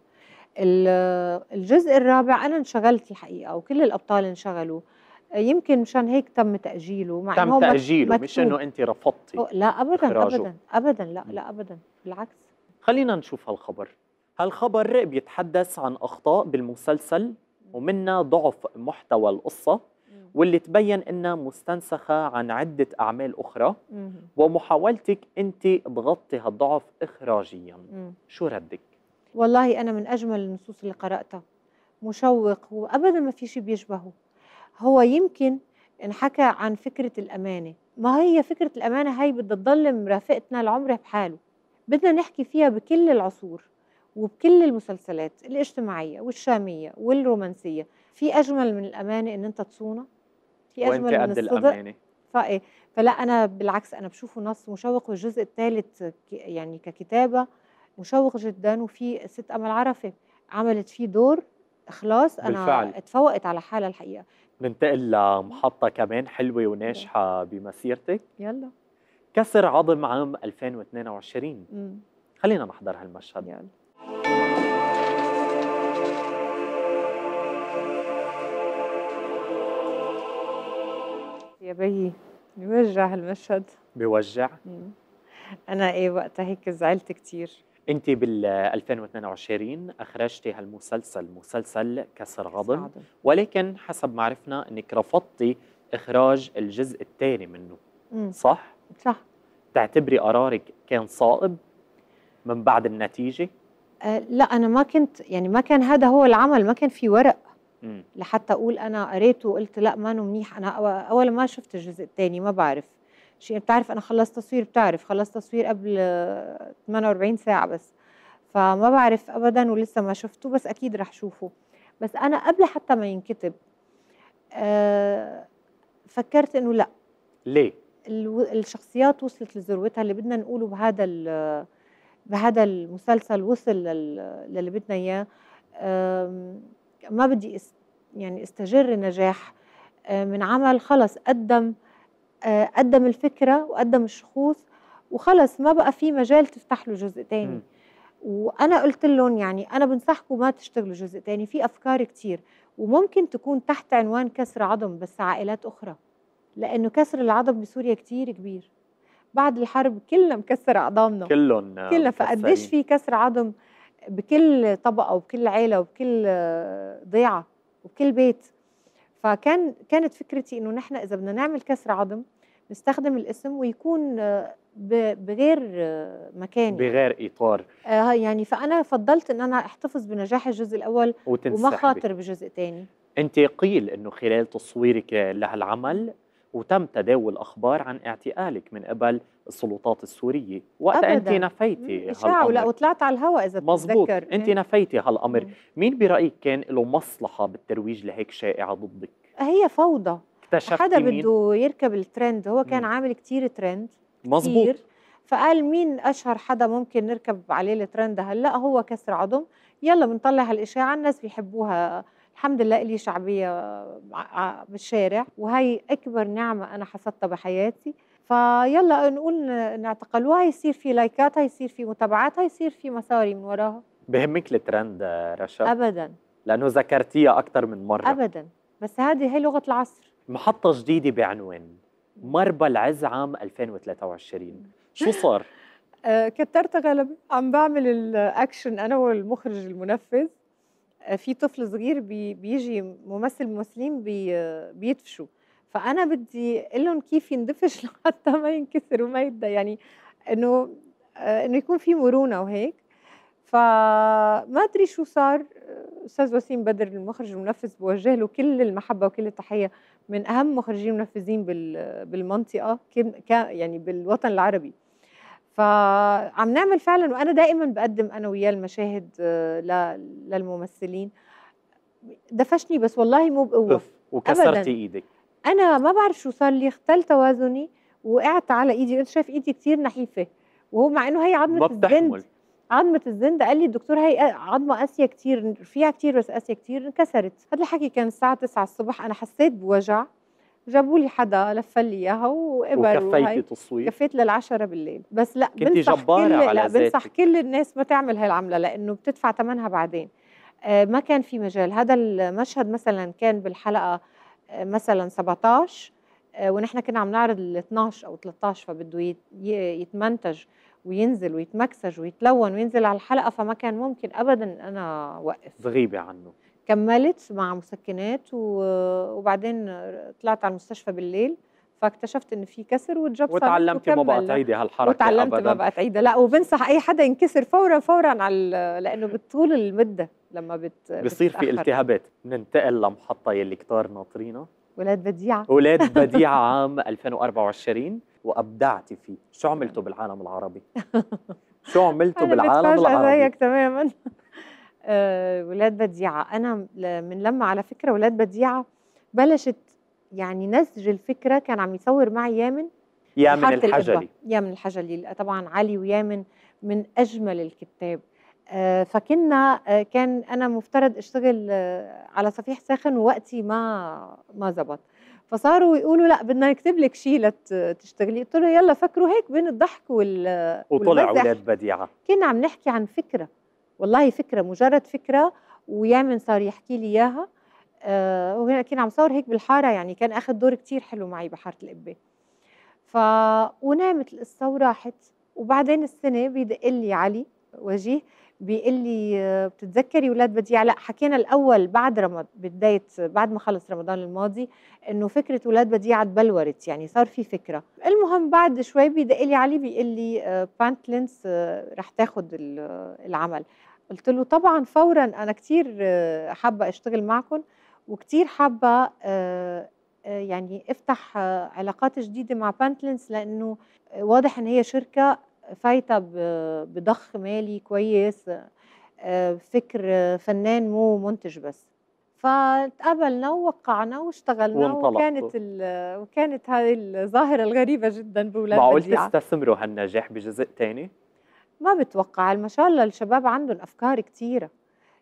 الجزء الرابع أنا انشغلت الحقيقة وكل الأبطال انشغلوا يمكن مشان هيك تم تاجيله مع تم تاجيله مش انه انت رفضتي لا ابدا إخراجه. ابدا ابدا لا لا ابدا بالعكس خلينا نشوف هالخبر هالخبر بيتحدث عن اخطاء بالمسلسل ومنها ضعف محتوى القصة واللي تبين انها مستنسخه عن عده اعمال اخرى ومحاولتك انت تغطي هالضعف اخراجيا شو ردك والله انا من اجمل النصوص اللي قراتها مشوق وابدا ما في شيء بيشبهه هو يمكن انحكى عن فكره الامانه ما هي فكره الامانه هي بدها تضل مرافقتنا العمر بحاله بدنا نحكي فيها بكل العصور وبكل المسلسلات الاجتماعيه والشاميه والرومانسيه في اجمل من الامانه ان انت تصونه في اجمل من قد الصدق الأمانة. فإيه فلا انا بالعكس انا بشوفه نص مشوق والجزء الثالث يعني ككتابه مشوق جدا وفي ست امل عرفه عملت فيه دور اخلاص انا بالفعل. اتفوقت على حالها الحقيقه ننتقل لمحطه كمان حلوه وناجحه بمسيرتك يلا كسر عظم عام 2022 خلينا نحضر هالمشهد يلا يا بيي بيوجع هالمشهد بيوجع انا ايه وقتها هيك زعلت كثير انت بال 2022 اخرجتي هالمسلسل مسلسل كسر غضب ولكن حسب ما عرفنا انك رفضتي اخراج الجزء الثاني منه مم. صح صح تعتبري قرارك كان صائب من بعد النتيجه آه، لا انا ما كنت يعني ما كان هذا هو العمل ما كان في ورق لحتى اقول انا قريته وقلت لا ما منيح انا اول ما شفت الجزء الثاني ما بعرف شيء بتعرف انا خلصت تصوير بتعرف خلصت تصوير قبل 48 ساعه بس فما بعرف ابدا ولسه ما شفته بس اكيد رح شوفه بس انا قبل حتى ما ينكتب آه، فكرت انه لا ليه الشخصيات وصلت لذروتها اللي بدنا نقوله بهذا بهذا المسلسل وصل للي بدنا اياه ما بدي يعني استجر نجاح آه، من عمل خلص قدم آه، قدم الفكره وقدم الشخوص وخلص ما بقى في مجال تفتح له جزء ثاني وانا قلت لهم يعني انا بنصحكم ما تشتغلوا جزء ثاني في افكار كثير وممكن تكون تحت عنوان كسر عظم بس عائلات اخرى لانه كسر العظم بسوريا كثير كبير بعد الحرب كلنا مكسر عظامنا كلهم كلنا فقديش في كسر عظم بكل طبقه وبكل عيله وبكل ضيعه وبكل بيت فكان كانت فكرتي انه نحن اذا بدنا نعمل كسر عظم نستخدم الاسم ويكون بغير مكان يعني. بغير اطار آه يعني فانا فضلت ان انا احتفظ بنجاح الجزء الاول وما خاطر بجزء ثاني انت قيل انه خلال تصويرك لهالعمل وتم تداول اخبار عن اعتقالك من قبل السلطات السوريه وقتها انت نفيتي هالامر لا وطلعت على الهواء اذا مزبوط بتذكر انت إيه. نفيتي هالامر مين برايك كان له مصلحه بالترويج لهيك شائعه ضدك هي فوضى اكتشفتي حدا بده يركب الترند هو كان مم. عامل كتير ترند مزبوط فقال مين اشهر حدا ممكن نركب عليه الترند هلا هو كسر عظم يلا بنطلع هالاشاعه الناس بيحبوها الحمد لله لي شعبية بالشارع آه، آه، وهي أكبر نعمة أنا حصدتها بحياتي فيلا نقول نعتقلوها يصير في لايكات يصير في متابعات يصير في مصاري من وراها بهمك الترند آه، رشا؟ أبدا لأنه ذكرتيها أكثر من مرة أبدا بس هذه هي لغة العصر محطة جديدة بعنوان مربى العز عام 2023 شو <laughs> صار؟ كترت غلب عم بعمل الاكشن انا والمخرج المنفذ في طفل صغير بي بيجي ممثل ممثلين بي بيدفشوا فانا بدي اقول لهم كيف يندفش <laughs> لحتى ما ينكسر وما يتضايق يعني انه انه يكون في مرونه وهيك فما ادري شو صار استاذ وسيم بدر المخرج المنفذ بوجه له كل المحبه وكل التحيه من اهم مخرجين منفذين بالمنطقه يعني بالوطن العربي فعم نعمل فعلا وانا دائما بقدم انا وياه المشاهد آه، للممثلين دفشني بس والله مو بقوه أوف. وكسرتي ايدك انا ما بعرف شو صار لي اختل توازني وقعت على ايدي انت شايف ايدي كثير نحيفه وهو مع انه هي عظمه الزند عظمه الزند قال لي الدكتور هي آه، عظمه قاسيه كثير فيها كثير بس قاسيه كثير انكسرت هذا الحكي كان الساعه 9 الصبح انا حسيت بوجع جابوا لي حدا لف لي اياها وقبل وكفيتي تصوير كفيت للعشرة بالليل بس لا كنت جبارة كل على لا بنصح كل الناس ما تعمل هالعملة لأنه بتدفع ثمنها بعدين آه، ما كان في مجال هذا المشهد مثلا كان بالحلقة آه، مثلا 17 آه، ونحن كنا عم نعرض ال 12 أو 13 فبده يتمنتج وينزل ويتمكسج ويتلون وينزل على الحلقة فما كان ممكن أبدا أنا أوقف غيبة عنه كملت مع مسكنات وبعدين طلعت على المستشفى بالليل فاكتشفت ان في كسر واتجبست وتعلمتي ما بقى تعيدي هالحركه وتعلمت ما بقى تعيدها لا وبنصح اي حدا ينكسر فورا فورا على لانه بتطول المده لما بت بصير في التهابات ننتقل لمحطه يلي كتار ناطرينها ولاد بديعه ولاد <laughs> بديعه عام 2024 وابدعتي فيه شو عملتوا بالعالم العربي شو عملتوا بالعالم العربي زيك تماما آه، ولاد بديعه انا من لما على فكره ولاد بديعه بلشت يعني نسج الفكره كان عم يصور معي يامن يامن الحجلي يامن الحجلي طبعا علي ويامن من اجمل الكتاب آه، فكنا آه، كان انا مفترض اشتغل على صفيح ساخن ووقتي ما ما زبط فصاروا يقولوا لا بدنا نكتب لك شيء لتشتغلي قلت له يلا فكروا هيك بين الضحك وال وطلع ولاد بديعه كنا عم نحكي عن فكره والله فكره مجرد فكره ويامن صار يحكي لي اياها أه كنا عم صور هيك بالحاره يعني كان اخذ دور كتير حلو معي بحاره القبه ف ونامت القصه وراحت وبعدين السنه بيدق لي علي وجيه بيقول لي آه، بتتذكري ولاد بديع لا حكينا الاول بعد رمضان بدايه بعد ما خلص رمضان الماضي انه فكره ولاد بديع تبلورت يعني صار في فكره المهم بعد شوي بيدق لي علي بيقول لي لينس آه، آه، رح تاخذ العمل قلت له طبعا فورا انا كتير آه، حابه اشتغل معكم وكتير حابه آه، آه، يعني افتح علاقات جديده مع بانتلنس لانه واضح ان هي شركه فايته بضخ مالي كويس فكر فنان مو منتج بس فتقابلنا ووقعنا واشتغلنا وكانت وكانت هذه الظاهره الغريبه جدا بولاد معقول تستثمروا هالنجاح بجزء ثاني؟ ما بتوقع ما شاء الله الشباب عندهم افكار كثيره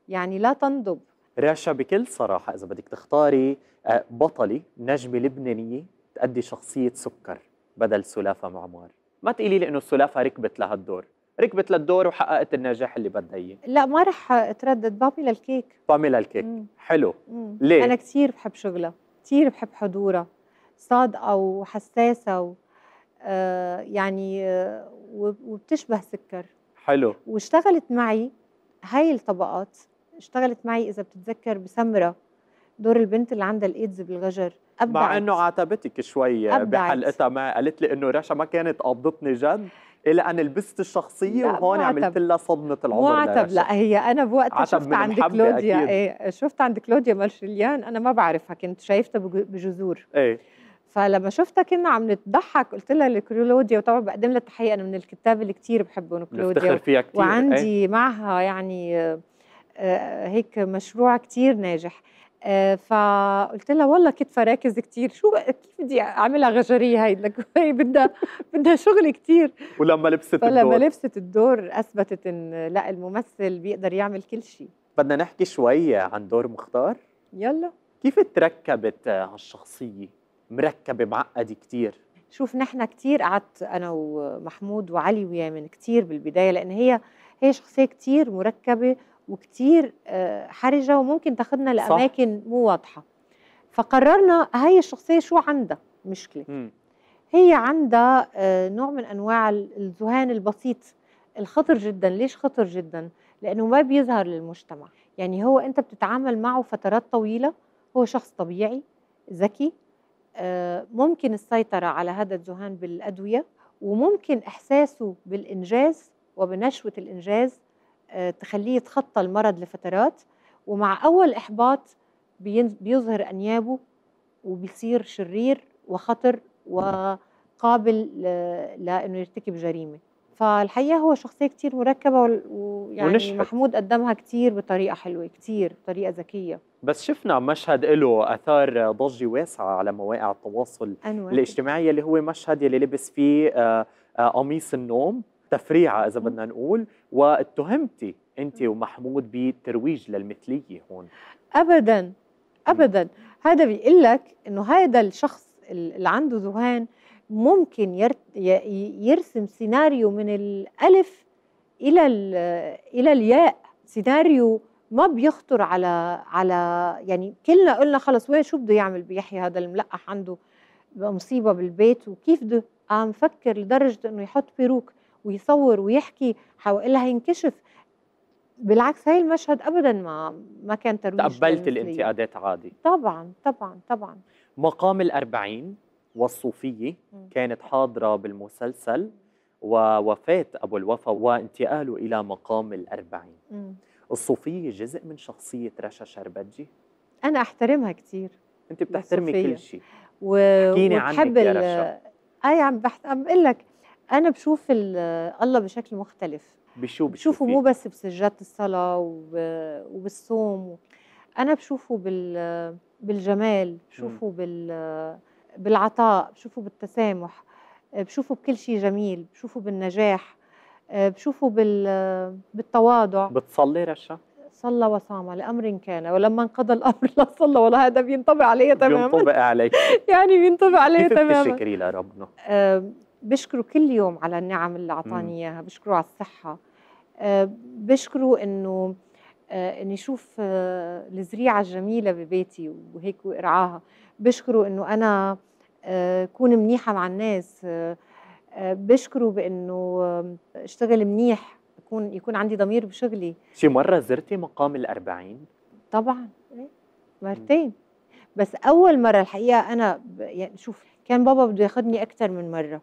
يعني لا تنضب رشا بكل صراحه اذا بدك تختاري آه، بطلي نجمه لبنانيه تأدي شخصيه سكر بدل سلافه معمار ما تقولي لي انه السلافه ركبت لهالدور ركبت للدور وحققت النجاح اللي بدها اياه لا ما رح اتردد باميلا الكيك باميلا الكيك مم. حلو مم. ليه انا كثير بحب شغلها كثير بحب حضورها صادقه وحساسه و... آه يعني آه، وبتشبه سكر حلو واشتغلت معي هاي الطبقات اشتغلت معي اذا بتتذكر بسمره دور البنت اللي عندها الايدز بالغجر أبدعت. مع انه عاتبتك شوي بحلقتها معي قالت لي انه رشا ما كانت قبضتني جد الا ان لبست الشخصيه وهون عملت لها صدمه العمر عتب لا هي انا بوقتها شفت عند كلوديا ايه شفت عند كلوديا مارشليان انا ما بعرفها كنت شايفتها بجذور ايه فلما شفتها كنا عم نتضحك قلت لها لكلوديا وطبعا بقدم لها التحيه انا من الكتاب اللي كثير بحبهم كلوديا بفتخر فيها كتير وعندي أي. معها يعني آه، هيك مشروع كثير ناجح آه، فقلت لها والله كنت راكز كثير شو كيف بدي اعملها غجريه هي لك <laughs> هي بدها بدها شغل كثير ولما لبست الدور لما لبست الدور اثبتت ان لا الممثل بيقدر يعمل كل شيء بدنا نحكي شوي عن دور مختار يلا كيف تركبت هالشخصيه مركبه معقده كتير شوف نحن كتير قعدت انا ومحمود وعلي ويامن كتير بالبدايه لان هي هي شخصيه كتير مركبه وكتير آه، حرجه وممكن تاخذنا لاماكن مو واضحه فقررنا هاي الشخصيه شو عندها مشكله م. هي عندها آه، نوع من انواع الذهان البسيط الخطر جدا ليش خطر جدا لانه ما بيظهر للمجتمع يعني هو انت بتتعامل معه فترات طويله هو شخص طبيعي ذكي آه، ممكن السيطرة على هذا الذهان بالأدوية وممكن إحساسه بالإنجاز وبنشوة الإنجاز آه، تخليه يتخطى المرض لفترات ومع أول إحباط بيظهر أنيابه وبيصير شرير وخطر وقابل لأنه يرتكب جريمة فالحقيقه هو شخصيه كتير مركبه ويعني ونشحت. محمود قدمها كتير بطريقه حلوه كتير بطريقه ذكيه بس شفنا مشهد له اثار ضجه واسعه على مواقع التواصل الاجتماعي اللي هو مشهد يلي لبس فيه آه، آه، قميص النوم تفريعه اذا بدنا نقول واتهمتي انت ومحمود بترويج للمثليه هون ابدا ابدا هذا بيقول لك انه هذا الشخص اللي عنده ذهان ممكن يرسم سيناريو من الالف الى الى الياء سيناريو ما بيخطر على على يعني كلنا قلنا خلص وين شو بده يعمل بيحيى هذا الملقح عنده مصيبه بالبيت وكيف بده قام فكر لدرجه انه يحط بيروك ويصور ويحكي حوالها هينكشف بالعكس هاي المشهد ابدا ما ما كان ترويج تقبلت الانتقادات عادي طبعا طبعا طبعا مقام الأربعين والصوفية كانت حاضرة بالمسلسل ووفاة أبو الوفا وانتقاله إلى مقام الأربعين الصوفية جزء من شخصية رشا شربتجي أنا أحترمها كثير أنت بتحترمي كل شيء و... احكيني عنك يا رشا أي عم بحت... عم بقول لك أنا بشوف الله بشكل مختلف بشو بشوفه مو بس بسجادة الصلاة وب... وبالصوم و... أنا بشوفه بال... بالجمال بشوفه مم. بال بالعطاء بشوفه بالتسامح بشوفه بكل شيء جميل بشوفه بالنجاح بشوفه بال... بالتواضع بتصلي رشا؟ صلى وصام لأمر كان ولما انقضى الأمر لا صلى ولا هذا بينطبق علي تماما بينطبق عليك <laughs> يعني بينطبق علي تماما كيف بتشكري لربنا؟ أه بشكره كل يوم على النعم اللي أعطاني إياها بشكره على الصحة أه بشكره إنه آه، اني اشوف آه، الزريعه الجميله ببيتي وهيك وارعاها بشكره انه انا آه منيحه مع الناس آه، بشكره بانه اشتغل منيح يكون يكون عندي ضمير بشغلي شي مره زرتي مقام الأربعين؟ طبعا إيه، مرتين بس اول مره الحقيقه انا يعني شوف كان بابا بده ياخذني اكثر من مره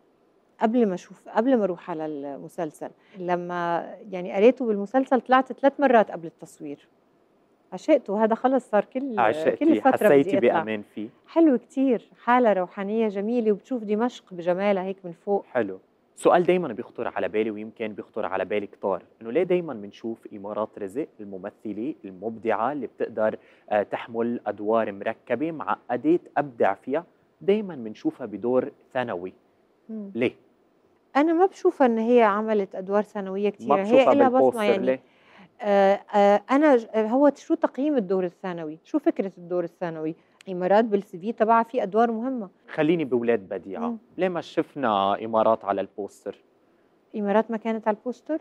قبل ما اشوف قبل ما اروح على المسلسل لما يعني قريته بالمسلسل طلعت ثلاث مرات قبل التصوير عشقته هذا خلص صار كل عشقتي. كل فتره حسيتي بامان فيه حلو كتير حاله روحانيه جميله وبتشوف دمشق بجمالها هيك من فوق حلو سؤال دايما بيخطر على بالي ويمكن بيخطر على بالي كتار انه ليه دايما بنشوف امارات رزق الممثله المبدعه اللي بتقدر آه، تحمل ادوار مركبه معقده تبدع فيها دايما بنشوفها بدور ثانوي ليه أنا ما بشوفها إن هي عملت أدوار ثانوية كثير هي إلها بصمة يعني ليه؟ آه، آه، أنا آه، هو شو تقييم الدور الثانوي؟ شو فكرة الدور الثانوي؟ إمارات بالسي تبعها في أدوار مهمة خليني بولاد بديعة ليه ما شفنا إمارات على البوستر؟ إمارات ما كانت على البوستر؟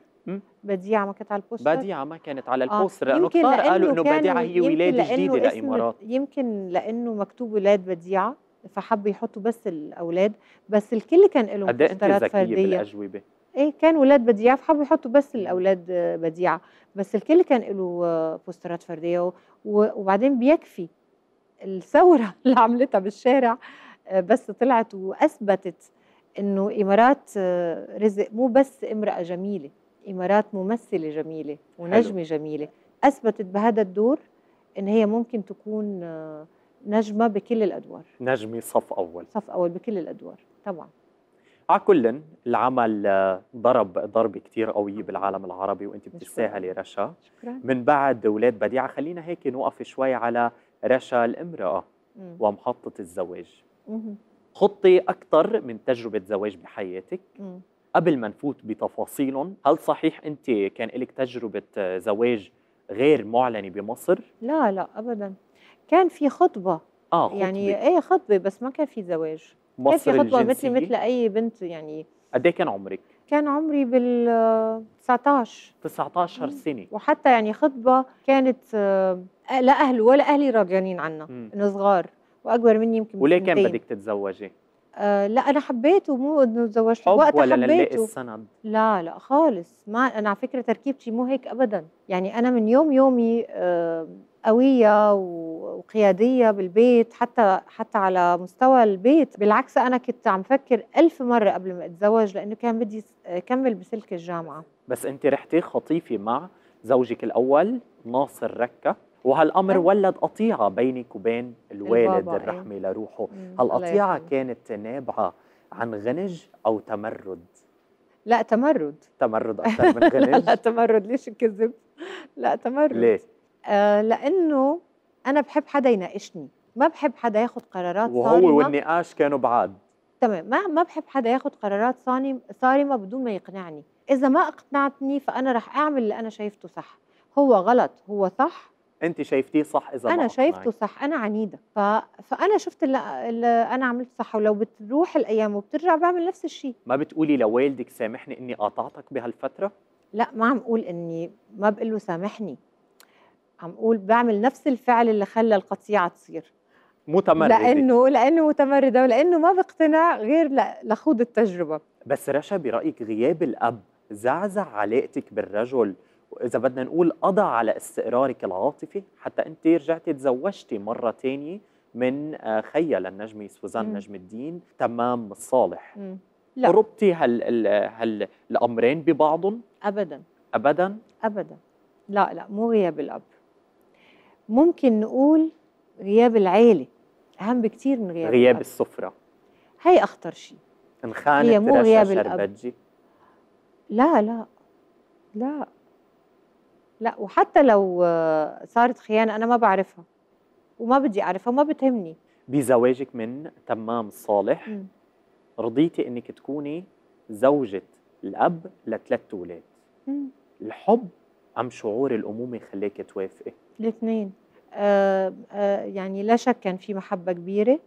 بديعة ما كانت على البوستر؟ بديعة ما كانت على البوستر آه. لأنه كتار قالوا إنه بديعة هي ولادة جديدة لإمارات يمكن لأنه مكتوب ولاد بديعة فحب يحطوا بس الاولاد بس الكل كان له مشتريات إيه فرديه بالاجوبه ايه كان اولاد بديعه فحبوا يحطوا بس الاولاد بديعه بس الكل كان له بوسترات فرديه وبعدين بيكفي الثوره <laughs> اللي عملتها بالشارع آه، بس طلعت واثبتت انه امارات آه، رزق مو بس امراه جميله امارات ممثله جميله ونجمه حلو. جميله اثبتت بهذا الدور ان هي ممكن تكون آه، نجمه بكل الادوار نجمه صف اول صف اول بكل الادوار طبعا على كل العمل آه، ضرب ضربة كتير قوية بالعالم العربي وانت بتستاهلي رشا شكرا من بعد ولاد بديعة خلينا هيك نوقف شوي على رشا الامرأة ومحطة الزواج خطي أكثر من تجربة زواج بحياتك قبل ما نفوت بتفاصيلهم هل صحيح أنت كان لك تجربة آه، زواج غير معلنة بمصر؟ لا لا أبدا كان في خطبه اه خطبة. يعني ايه خطبه بس ما كان في زواج كان في خطبه مثل مثل اي بنت يعني قد ايه كان عمرك؟ كان عمري بال 19 19 سنه وحتى يعني خطبه كانت آه، لا اهله ولا اهلي راضيانين عنا انه صغار واكبر مني يمكن وليه كان بدك تتزوجي؟ آه لا انا حبيته مو انه تزوجت حب وقتها ولا حبيته السند لا لا خالص ما انا على فكره تركيبتي مو هيك ابدا يعني انا من يوم يومي آه قويه وقياديه بالبيت حتى حتى على مستوى البيت بالعكس انا كنت عم فكر ألف مره قبل ما اتزوج لانه كان بدي اكمل بسلك الجامعه بس انت رحتي خطيفي مع زوجك الاول ناصر ركه وهالامر ولد قطيعه بينك وبين الوالد إيه. الرحمه ايه. لروحه هالقطيعه كانت نابعه عن غنج او تمرد لا تمرد تمرد اكثر من <laughs> غنج لا, لا تمرد ليش كذب لا تمرد ليه آه، لانه انا بحب حدا يناقشني ما بحب حدا ياخذ قرارات وهو صارمه وهو والنقاش كانوا بعاد تمام ما ما بحب حدا ياخذ قرارات صارمه بدون ما يقنعني اذا ما اقنعتني فانا رح اعمل اللي انا شايفته صح هو غلط هو صح انت شايفتيه صح اذا انا شايفته صح انا عنيده ف... فانا شفت اللي, اللي انا عملته صح ولو بتروح الايام وبترجع بعمل نفس الشيء ما بتقولي لوالدك سامحني اني قاطعتك بهالفتره لا ما عم اقول اني ما بقول له سامحني عم اقول بعمل نفس الفعل اللي خلى القطيعه تصير متمردة لانه لانه متمرده ولانه ما بقتنع غير لخوض التجربه بس رشا برايك غياب الاب زعزع علاقتك بالرجل واذا بدنا نقول قضى على استقرارك العاطفي حتى انت رجعتي تزوجتي مره ثانيه من آه، خيا للنجمه سوزان نجم الدين تمام الصالح مم. لا قربتي هال هال الامرين ببعضهم ابدا ابدا ابدا لا لا مو غياب الاب ممكن نقول غياب العيله اهم بكتير من غياب غياب الأب. السفره هي اخطر شيء انخانت هي مو غياب الأب لا لا لا لا وحتى لو صارت خيانه انا ما بعرفها وما بدي اعرفها وما بتهمني بزواجك من تمام صالح م. رضيتي انك تكوني زوجة الاب لثلاث اولاد الحب ام شعور الامومه خليك توافقي الاثنين آه، آه، يعني لا شك كان في محبة كبيرة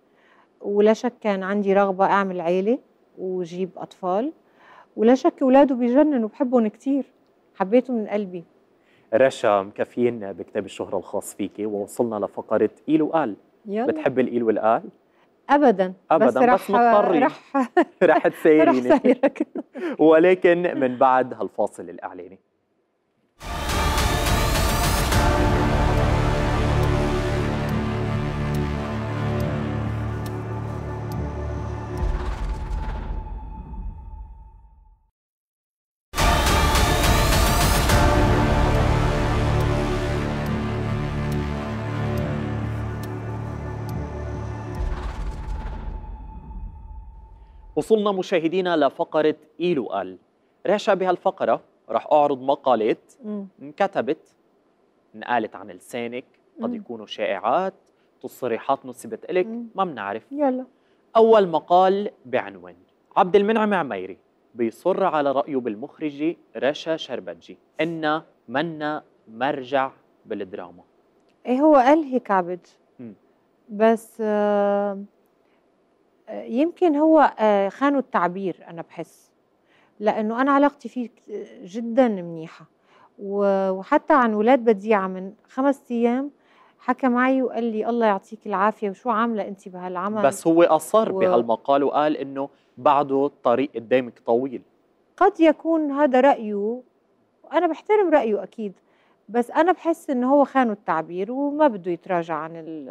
ولا شك كان عندي رغبة أعمل عيلة وجيب أطفال ولا شك أولاده بيجننوا بحبهم كتير حبيته من قلبي رشا مكفيين بكتاب الشهرة الخاص فيكي ووصلنا لفقرة إيل وقال يلا. بتحب الإيل والقال؟ ابدا ابدا بس, رح بس مضطري رح <laughs> رح تسيريني <laughs> ولكن من بعد هالفاصل الاعلاني وصلنا مشاهدينا لفقرة إيلو قال رشا بهالفقرة رح أعرض مقالات انكتبت انقالت عن لسانك قد يكونوا شائعات تصريحات نسبت إلك ما بنعرف يلا أول مقال بعنوان عبد المنعم عميري بيصر على رأيه بالمخرجة رشا شربتجي إن منا مرجع بالدراما ايه هو قال هيك عبد بس آه يمكن هو آه، خانوا التعبير انا بحس لانه انا علاقتي فيه جدا منيحه وحتى عن ولاد بديعه من خمس ايام حكى معي وقال لي الله يعطيك العافيه وشو عامله انت بهالعمل بس هو اصر و... بهالمقال وقال انه بعده الطريق قدامك طويل قد يكون هذا رايه انا بحترم رايه اكيد بس انا بحس انه هو خانوا التعبير وما بده يتراجع عن ال...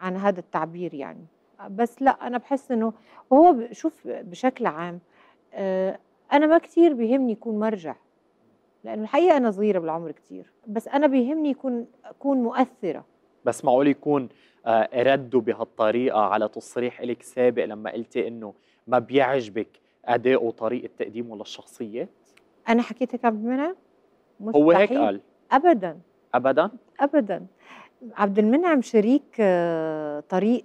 عن هذا التعبير يعني بس لا انا بحس انه هو شوف بشكل عام آه، انا ما كثير بيهمني يكون مرجع لانه الحقيقه انا صغيره بالعمر كثير بس انا بيهمني يكون اكون مؤثره بس معقول يكون آه، ردوا بهالطريقه على تصريح لك سابق لما قلتي انه ما بيعجبك اداؤه وطريقه تقديمه للشخصيات انا حكيت هيك عبد المنعم هو هيك قال ابدا ابدا ابدا عبد المنعم شريك آه، طريق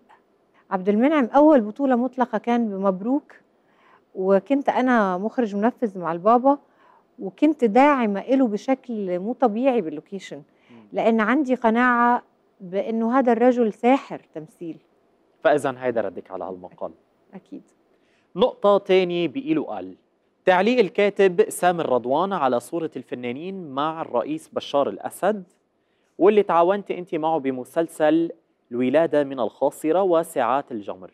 عبد المنعم اول بطوله مطلقه كان بمبروك وكنت انا مخرج منفذ مع البابا وكنت داعمه له بشكل مو طبيعي باللوكيشن لان عندي قناعه بانه هذا الرجل ساحر تمثيل فاذا هيدا ردك على هالمقال اكيد نقطه ثانيه بقيلو قال تعليق الكاتب سامر رضوان على صورة الفنانين مع الرئيس بشار الأسد واللي تعاونت أنت معه بمسلسل الولادة من الخاصرة وساعات الجمر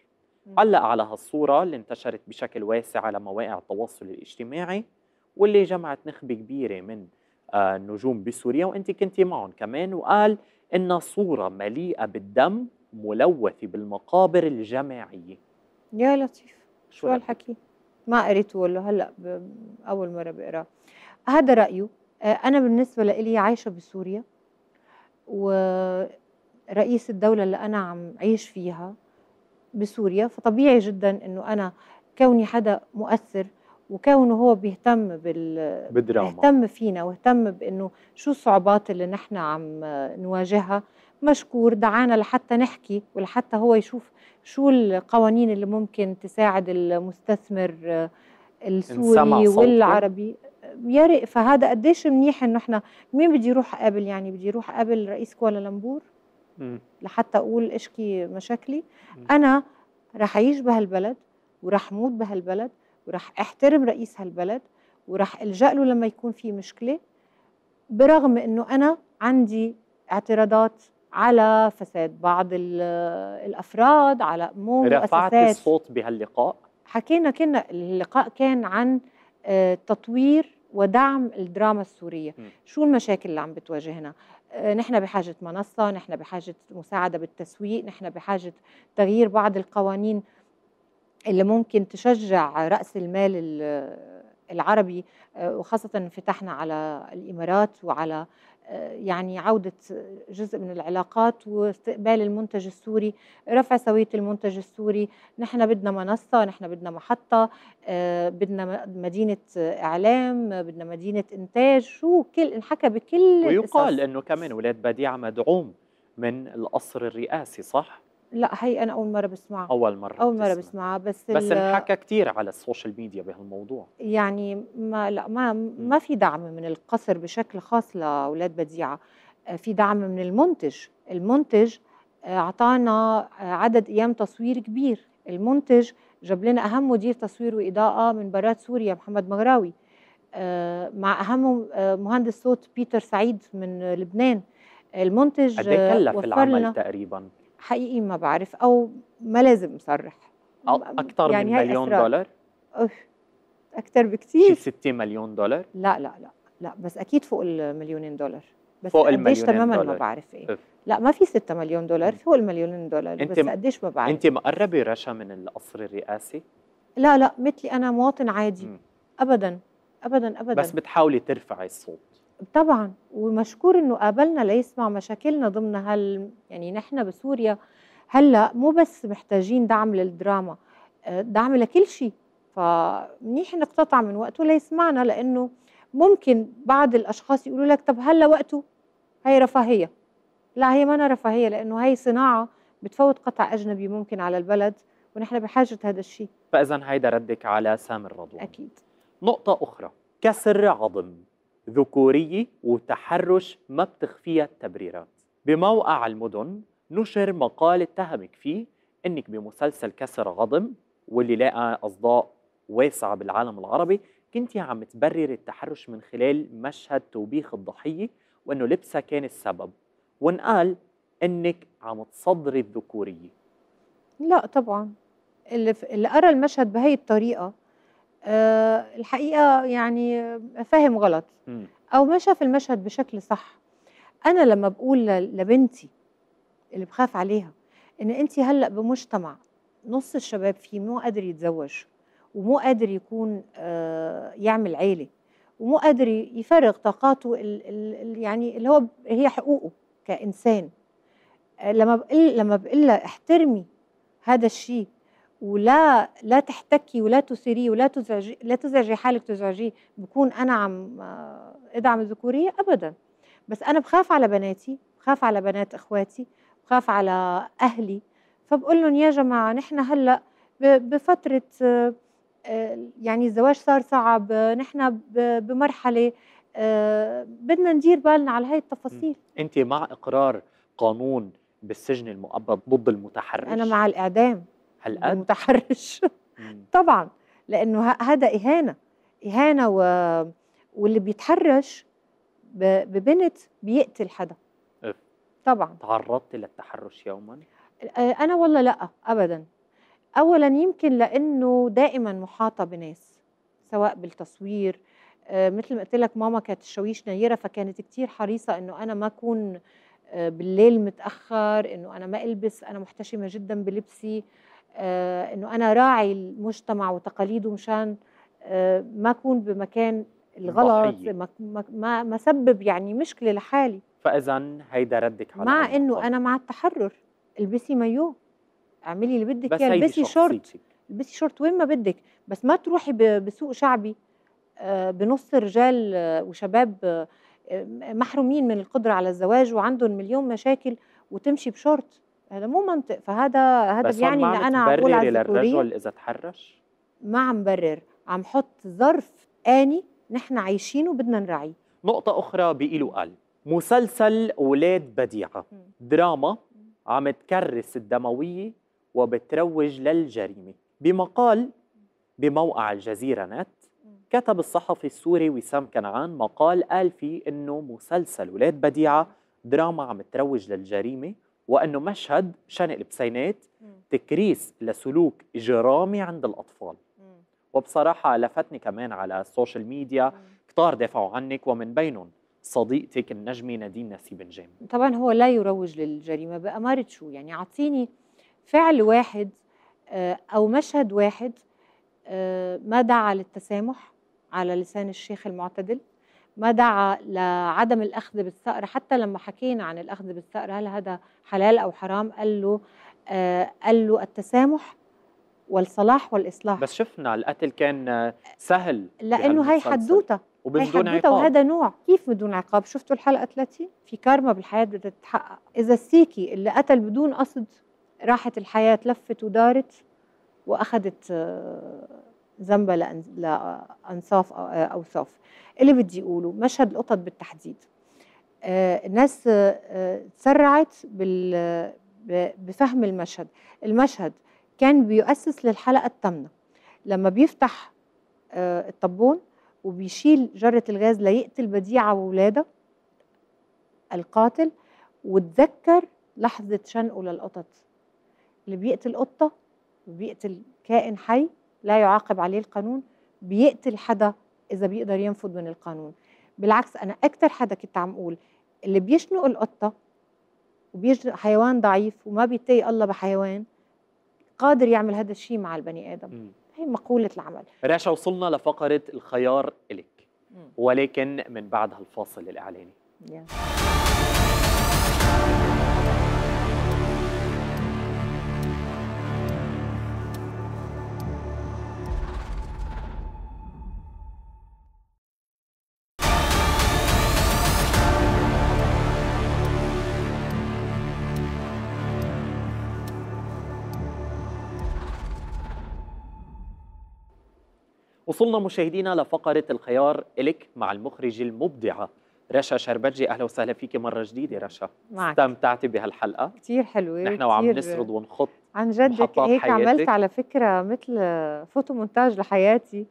علق على هالصورة اللي انتشرت بشكل واسع على مواقع التواصل الاجتماعي واللي جمعت نخبة كبيرة من آه، النجوم بسوريا وانت كنتي معهم كمان وقال انها صورة مليئة بالدم ملوثة بالمقابر الجماعية يا لطيف شو هالحكي ما قريته ولا هلا اول مره بقراه هذا رايه آه، انا بالنسبه لي عايشه بسوريا و رئيس الدوله اللي انا عم عيش فيها بسوريا فطبيعي جدا انه انا كوني حدا مؤثر وكونه هو بيهتم بال بالدراما بيهتم فينا واهتم بانه شو الصعوبات اللي نحن عم نواجهها مشكور دعانا لحتى نحكي ولحتى هو يشوف شو القوانين اللي ممكن تساعد المستثمر آه، السوري والعربي يا فهذا قديش منيح انه احنا مين بدي يروح قابل يعني بدي يروح قابل رئيس كوالالمبور لحتى اقول اشكي مشاكلي انا راح اعيش بهالبلد وراح اموت بهالبلد وراح احترم رئيس هالبلد وراح الجا له لما يكون في مشكله برغم انه انا عندي اعتراضات على فساد بعض آه، الافراد على مو رفعت الصوت بهاللقاء حكينا كنا اللقاء كان عن آه، تطوير ودعم الدراما السوريه م. شو المشاكل اللي عم بتواجهنا آه، نحن بحاجة منصة نحن بحاجة مساعدة بالتسويق نحن بحاجة تغيير بعض القوانين اللي ممكن تشجع رأس المال العربي آه، وخاصة انفتاحنا على الإمارات وعلى يعني عودة جزء من العلاقات واستقبال المنتج السوري رفع سوية المنتج السوري نحن بدنا منصة نحن بدنا محطة آه، بدنا مدينة إعلام بدنا مدينة إنتاج شو كل انحكى بكل ويقال أنه كمان ولاد بديعة مدعوم من القصر الرئاسي صح؟ لا هي انا اول مره بسمعها اول مره اول مره بسمعها بس بس انحكى كثير على السوشيال ميديا بهالموضوع يعني ما لا ما م. ما في دعم من القصر بشكل خاص لاولاد بديعه آه، في دعم من المنتج المنتج آه، اعطانا آه، عدد ايام تصوير كبير المنتج جاب لنا اهم مدير تصوير واضاءه من برات سوريا محمد مغراوي مع اهم مهندس صوت بيتر سعيد من لبنان المنتج قد إيه كلف العمل تقريبا حقيقي ما بعرف او ما لازم اصرح اكثر يعني من مليون دولار اكثر بكثير شي 60 مليون دولار لا لا لا لا بس اكيد فوق المليونين دولار بس فوق المليونين تماما دولار. ما بعرف ايه أف. لا ما في 6 مليون دولار فوق المليونين دولار انت بس قديش ما بعرف انت مقربه رشا من القصر الرئاسي لا لا مثلي انا مواطن عادي م. ابدا ابدا ابدا بس بتحاولي ترفعي الصوت طبعا ومشكور انه قابلنا ليسمع مشاكلنا ضمن هال يعني نحن بسوريا هلا مو بس محتاجين دعم للدراما آه، دعم لكل شيء فمنيح انك تقطع من وقته ليسمعنا لانه ممكن بعض الاشخاص يقولوا لك طب هلا وقته هي رفاهيه لا هي ما رفاهيه لانه هي صناعه بتفوت قطع اجنبي ممكن على البلد ونحن بحاجه هذا الشيء فاذا هيدا ردك على سامر رضوان اكيد نقطه اخرى كسر عظم ذكورية وتحرش ما بتخفيها التبريرات بموقع المدن نشر مقال اتهمك فيه انك بمسلسل كسر غضم واللي لاقى اصداء واسعه بالعالم العربي كنتي عم تبرر التحرش من خلال مشهد توبيخ الضحيه وانه لبسها كان السبب وانقال انك عم تصدري الذكوريه لا طبعا اللي, اللي قرا المشهد بهي الطريقه آه، الحقيقه يعني فاهم غلط او ما شاف المشهد بشكل صح انا لما بقول لبنتي اللي بخاف عليها ان انت هلا بمجتمع نص الشباب فيه مو قادر يتزوج ومو قادر يكون آه، يعمل عيله ومو قادر يفرغ طاقاته الـ الـ يعني اللي هو هي حقوقه كانسان آه، لما بقل لما بقول احترمي هذا الشيء ولا لا تحتكي ولا تثيري ولا تزعجي لا تزعجي حالك تزعجيه بكون انا عم ادعم آه، الذكوريه ابدا بس انا بخاف على بناتي بخاف على بنات اخواتي بخاف على اهلي فبقول لهم يا جماعه نحن هلا بفتره آه، يعني الزواج صار صعب نحن بمرحله آه، بدنا ندير بالنا على هاي التفاصيل انت مع اقرار قانون بالسجن المؤبد ضد المتحرش انا مع الاعدام هالقد متحرش <laughs> طبعا لانه هذا اهانه اهانه و... واللي بيتحرش ببنت بيقتل حدا طبعا تعرضت للتحرش يوما انا والله لا ابدا اولا يمكن لانه دائما محاطه بناس سواء بالتصوير مثل ما قلت لك ماما كانت الشويش نيره فكانت كثير حريصه انه انا ما اكون بالليل متاخر انه انا ما البس انا محتشمه جدا بلبسي آه، انه انا راعي المجتمع وتقاليده مشان آه، ما اكون بمكان الغلط ما ما ما سبب يعني مشكله لحالي فاذا هيدا ردك على مع انه انا مع التحرر البسي مايو اعملي اللي بدك اياه البسي شورت البسي شورت وين ما بدك بس ما تروحي بسوق شعبي آه، بنص رجال وشباب محرومين من القدره على الزواج وعندهم مليون مشاكل وتمشي بشورت هذا مو منطق فهذا هذا يعني ان انا عم بقول للرجل اذا تحرش ما عم برر عم حط ظرف اني نحن عايشينه بدنا نراعيه نقطة أخرى بإله قال مسلسل أولاد بديعة دراما عم تكرس الدموية وبتروج للجريمة بمقال بموقع الجزيرة نت كتب الصحفي السوري وسام كنعان مقال قال فيه إنه مسلسل أولاد بديعة دراما عم تروج للجريمة وأنه مشهد شنق البسينات تكريس لسلوك إجرامي عند الأطفال وبصراحة لفتني كمان على السوشيال ميديا كتار دافعوا عنك ومن بينهم صديقتك النجمة نادين نسيب نجام طبعا هو لا يروج للجريمة بأمارة شو يعني أعطيني فعل واحد آه، أو مشهد واحد آه، ما دعا للتسامح على لسان الشيخ المعتدل ما دعا لعدم الأخذ بالثأر حتى لما حكينا عن الأخذ بالثأر هل هذا حلال أو حرام قال له آه قال له التسامح والصلاح والإصلاح بس شفنا القتل كان سهل لأنه هي حدوتة وبدون عقاب وهذا نوع كيف بدون عقاب شفتوا الحلقة 30 في كارما بالحياة بدها تتحقق إذا السيكي اللي قتل بدون قصد راحت الحياة لفت ودارت وأخذت آه ذنبا لأنصاف او أوصاف اللي بدي أقوله مشهد القطط بالتحديد آه، الناس آه، تسرعت بفهم المشهد المشهد كان بيؤسس للحلقة الثامنة لما بيفتح آه، الطبون وبيشيل جرة الغاز ليقتل بديعة واولادها القاتل وتذكر لحظة شنقه للقطط اللي بيقتل قطة وبيقتل كائن حي لا يعاقب عليه القانون بيقتل حدا اذا بيقدر ينفذ من القانون بالعكس انا اكثر حدا كنت عم اقول اللي بيشنق القطه وبيجنق حيوان ضعيف وما بيتقي الله بحيوان قادر يعمل هذا الشيء مع البني ادم م. هي مقوله العمل رشا وصلنا لفقره الخيار الك ولكن من بعد هالفاصل الاعلاني yeah. وصلنا مشاهدينا لفقرة الخيار إلك مع المخرج المبدعة رشا شربجي اهلا وسهلا فيكي مره جديده رشا معك. استمتعتي بهالحلقه كثير حلوه نحن وعم نسرد ونخط عن جد هيك عملت على فكره مثل فوتو مونتاج لحياتي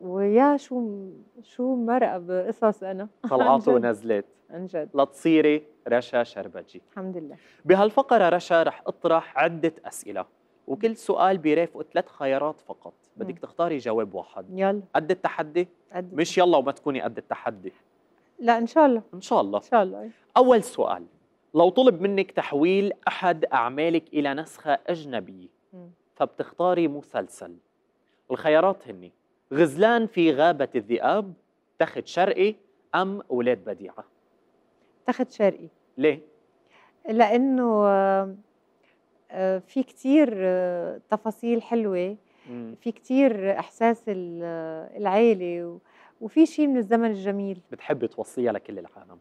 ويا شو شو مرقه بقصص انا <laughs> طلعات ونزلت عن جد لتصيري رشا شربجي الحمد لله بهالفقره رشا رح اطرح عده اسئله وكل سؤال بيرافقه ثلاث خيارات فقط بدك تختاري جواب واحد يلا قد التحدي قد مش يلا وما تكوني قد التحدي لا ان شاء الله ان شاء الله ان شاء الله اول سؤال لو طلب منك تحويل احد اعمالك الى نسخه اجنبيه فبتختاري مسلسل الخيارات هن غزلان في غابه الذئاب تخت شرقي ام اولاد بديعه تخت شرقي ليه لانه آه، في كتير آه، تفاصيل حلوه في كتير احساس العيله وفي شيء من الزمن الجميل بتحبي توصيها لكل العالم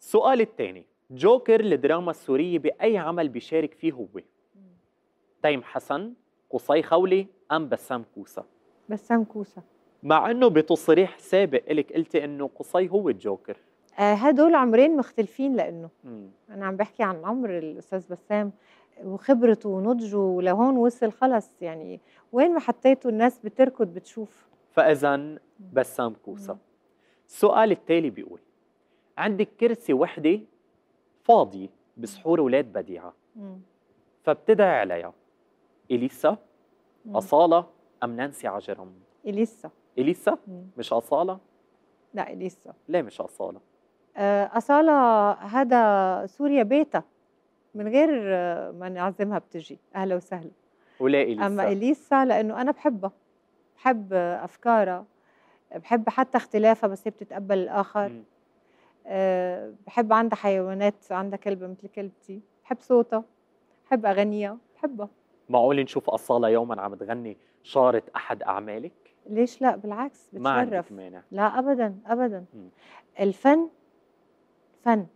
السؤال الثاني جوكر الدراما السورية بأي عمل بيشارك فيه هو؟ تيم حسن، قصي خولي أم بسام كوسة؟ بسام كوسة مع أنه بتصريح سابق إلك قلتي أنه قصي هو الجوكر آه، هدول عمرين مختلفين لأنه مم. أنا عم بحكي عن عمر الأستاذ بسام وخبرته ونضجه لهون وصل خلص يعني وين ما حطيته الناس بتركض بتشوف فاذا بسام كوسه السؤال التالي بيقول عندك كرسي وحده فاضيه بسحور اولاد بديعه فبتدعي عليها اليسا اصاله ام نانسي عجرم اليسا اليسا مش اصاله لا اليسا ليه مش اصاله آه، أصالة هذا سوريا بيتا من غير ما نعزمها بتجي اهلا وسهلا ولا اليسا اما اليسا لانه انا بحبها بحب افكارها بحب حتى اختلافها بس هي بتتقبل الاخر أه بحب عندها حيوانات عندها كلبه مثل كلبتي بحب صوتها بحب اغانيها بحبها معقول نشوف أصالة يوما عم تغني شارة أحد أعمالك؟ ليش لا بالعكس بتشرف ما عندك مانع لا أبدا أبدا م. الفن فن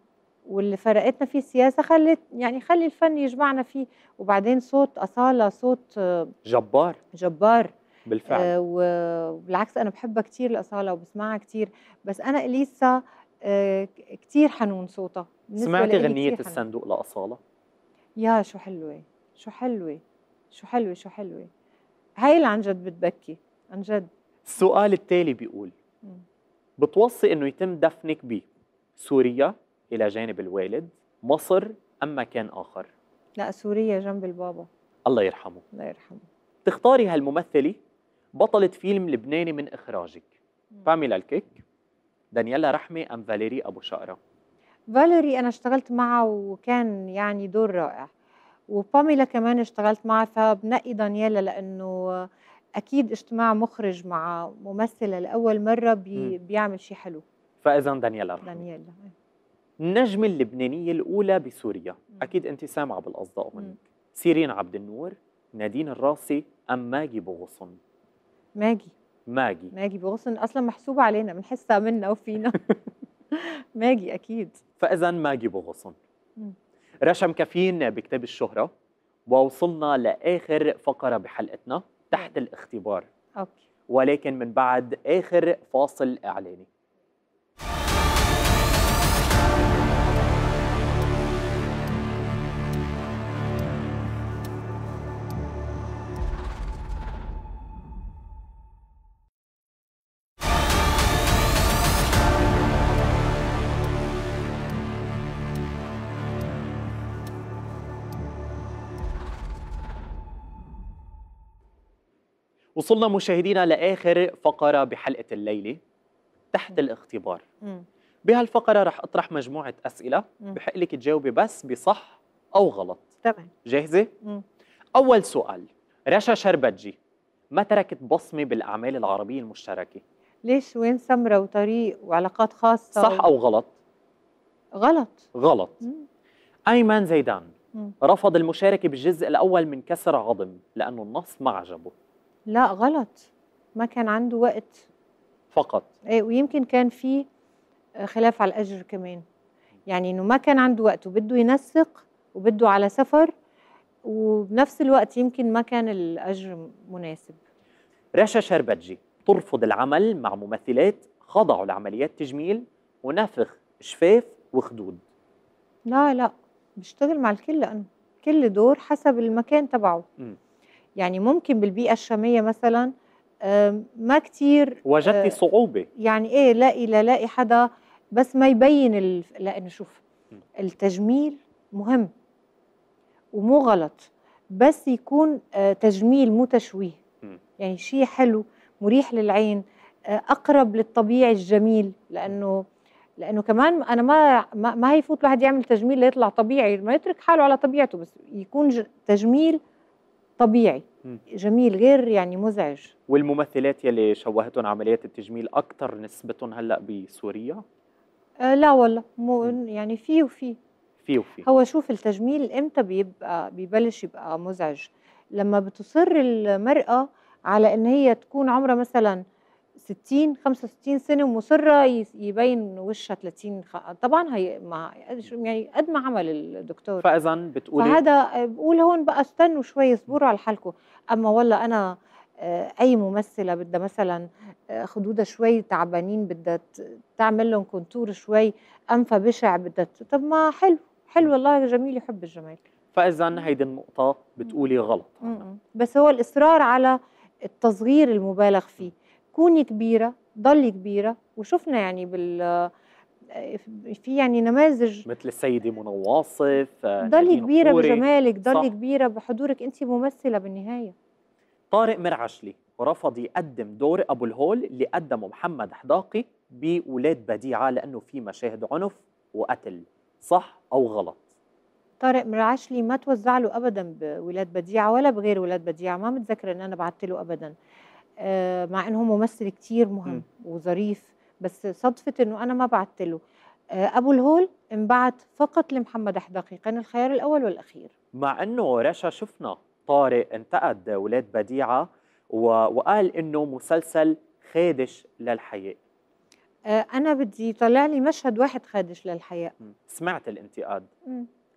واللي فرقتنا فيه السياسه خلت يعني خلي الفن يجمعنا فيه وبعدين صوت اصاله صوت جبار جبار بالفعل آه وبالعكس انا بحبها كثير الاصاله وبسمعها كثير بس انا اليسا آه كثير حنون صوتها سمعتي غنيه الصندوق لاصاله؟ يا شو حلوه شو حلوه شو حلوه شو حلوه هاي اللي عن جد بتبكي عن جد السؤال التالي بيقول بتوصي انه يتم دفنك بسوريا إلى جانب الوالد مصر أم مكان آخر؟ لا سوريا جنب البابا الله يرحمه الله يرحمه تختاري هالممثلة بطلة فيلم لبناني من إخراجك فاميلا الكيك دانيلا رحمة أم فاليري أبو شقرة؟ فاليري أنا اشتغلت معها وكان يعني دور رائع وباميلا كمان اشتغلت معها فبنقي دانيلا لأنه أكيد اجتماع مخرج مع ممثلة لأول مرة بي بيعمل شيء حلو فإذا دانيلا رحمة دانييلا إيه. النجمة اللبنانية الأولى بسوريا أكيد أنت سامعة بالأصداء منك سيرين عبد النور نادين الراسي أم ماجي بغصن ماجي ماجي ماجي بغصن أصلا محسوبة علينا بنحسها منا وفينا <laughs> ماجي أكيد فإذا ماجي بغصن رشم كفين بكتاب الشهرة ووصلنا لآخر فقرة بحلقتنا تحت الاختبار أوكي. ولكن من بعد آخر فاصل إعلاني وصلنا مشاهدينا لاخر فقره بحلقه الليله تحت الاختبار بهالفقره رح اطرح مجموعه اسئله بحق لك تجاوبي بس بصح او غلط تمام جاهزه مم. اول سؤال رشا شربتجي ما تركت بصمه بالاعمال العربيه المشتركه ليش وين سمره وطريق وعلاقات خاصه صح او غلط غلط غلط مم. ايمن زيدان مم. رفض المشاركه بالجزء الاول من كسر عظم لانه النص ما عجبه لا غلط ما كان عنده وقت فقط ايه ويمكن كان في آه، خلاف على الاجر كمان يعني انه ما كان عنده وقت وبده ينسق وبده على سفر وبنفس الوقت يمكن ما كان الاجر مناسب رشا شربتجي ترفض العمل مع ممثلات خضعوا لعمليات تجميل ونفخ شفاف وخدود لا لا بشتغل مع الكل انا كل دور حسب المكان تبعه م. يعني ممكن بالبيئة الشامية مثلا ما كتير وجدتي آه، صعوبة يعني ايه لاقي لاقي حدا بس ما يبين ال... لأنه شوف التجميل مهم ومو غلط بس يكون آه، تجميل مو تشويه يعني شيء حلو مريح للعين آه، اقرب للطبيعي الجميل لانه لانه كمان انا ما ما, ما هيفوت الواحد يعمل تجميل ليطلع طبيعي ما يترك حاله على طبيعته بس يكون تجميل طبيعي جميل غير يعني مزعج والممثلات يلي شوهتهم عمليات التجميل اكثر نسبتهم هلا بسوريا؟ آه لا والله مو يعني في وفي في وفي هو شوف التجميل امتى بيبقى ببلش يبقى مزعج لما بتصر المرأة على ان هي تكون عمرها مثلا 60 65 سنه ومصره يبين وشها 30 خ... طبعا هي ما يعني قد ما عمل الدكتور فاذا بتقولي فهذا بقول هون بقى استنوا شوي اصبروا على حالكم اما والله انا آه، اي ممثله بدها مثلا آه، خدودها شوي تعبانين بدها تعمل لهم كونتور شوي انفها بشع بدها طب ما حلو حلو والله جميل يحب الجمال فاذا هيدي النقطه بتقولي غلط بس هو الاصرار على التصغير المبالغ فيه كوني كبيره ضلي كبيره وشفنا يعني بال في يعني نماذج مثل السيده منى واصف آه، ضلي كبيره بجمالك ضلي كبيره بحضورك انت ممثله بالنهايه طارق مرعشلي رفض يقدم دور ابو الهول اللي قدمه محمد حداقي بولاد بديعه لانه في مشاهد عنف وقتل صح او غلط طارق مرعشلي ما توزع له ابدا بولاد بديعه ولا بغير ولاد بديعه ما متذكره ان انا بعت له ابدا آه، مع انه هو ممثل كتير مهم م. وظريف بس صدفه انه انا ما بعت له آه، ابو الهول انبعت فقط لمحمد احدقي كان الخيار الاول والاخير مع انه رشا شفنا طارق انتقد ولاد بديعه وقال انه مسلسل خادش للحياه آه، انا بدي طلع لي مشهد واحد خادش للحياه سمعت الانتقاد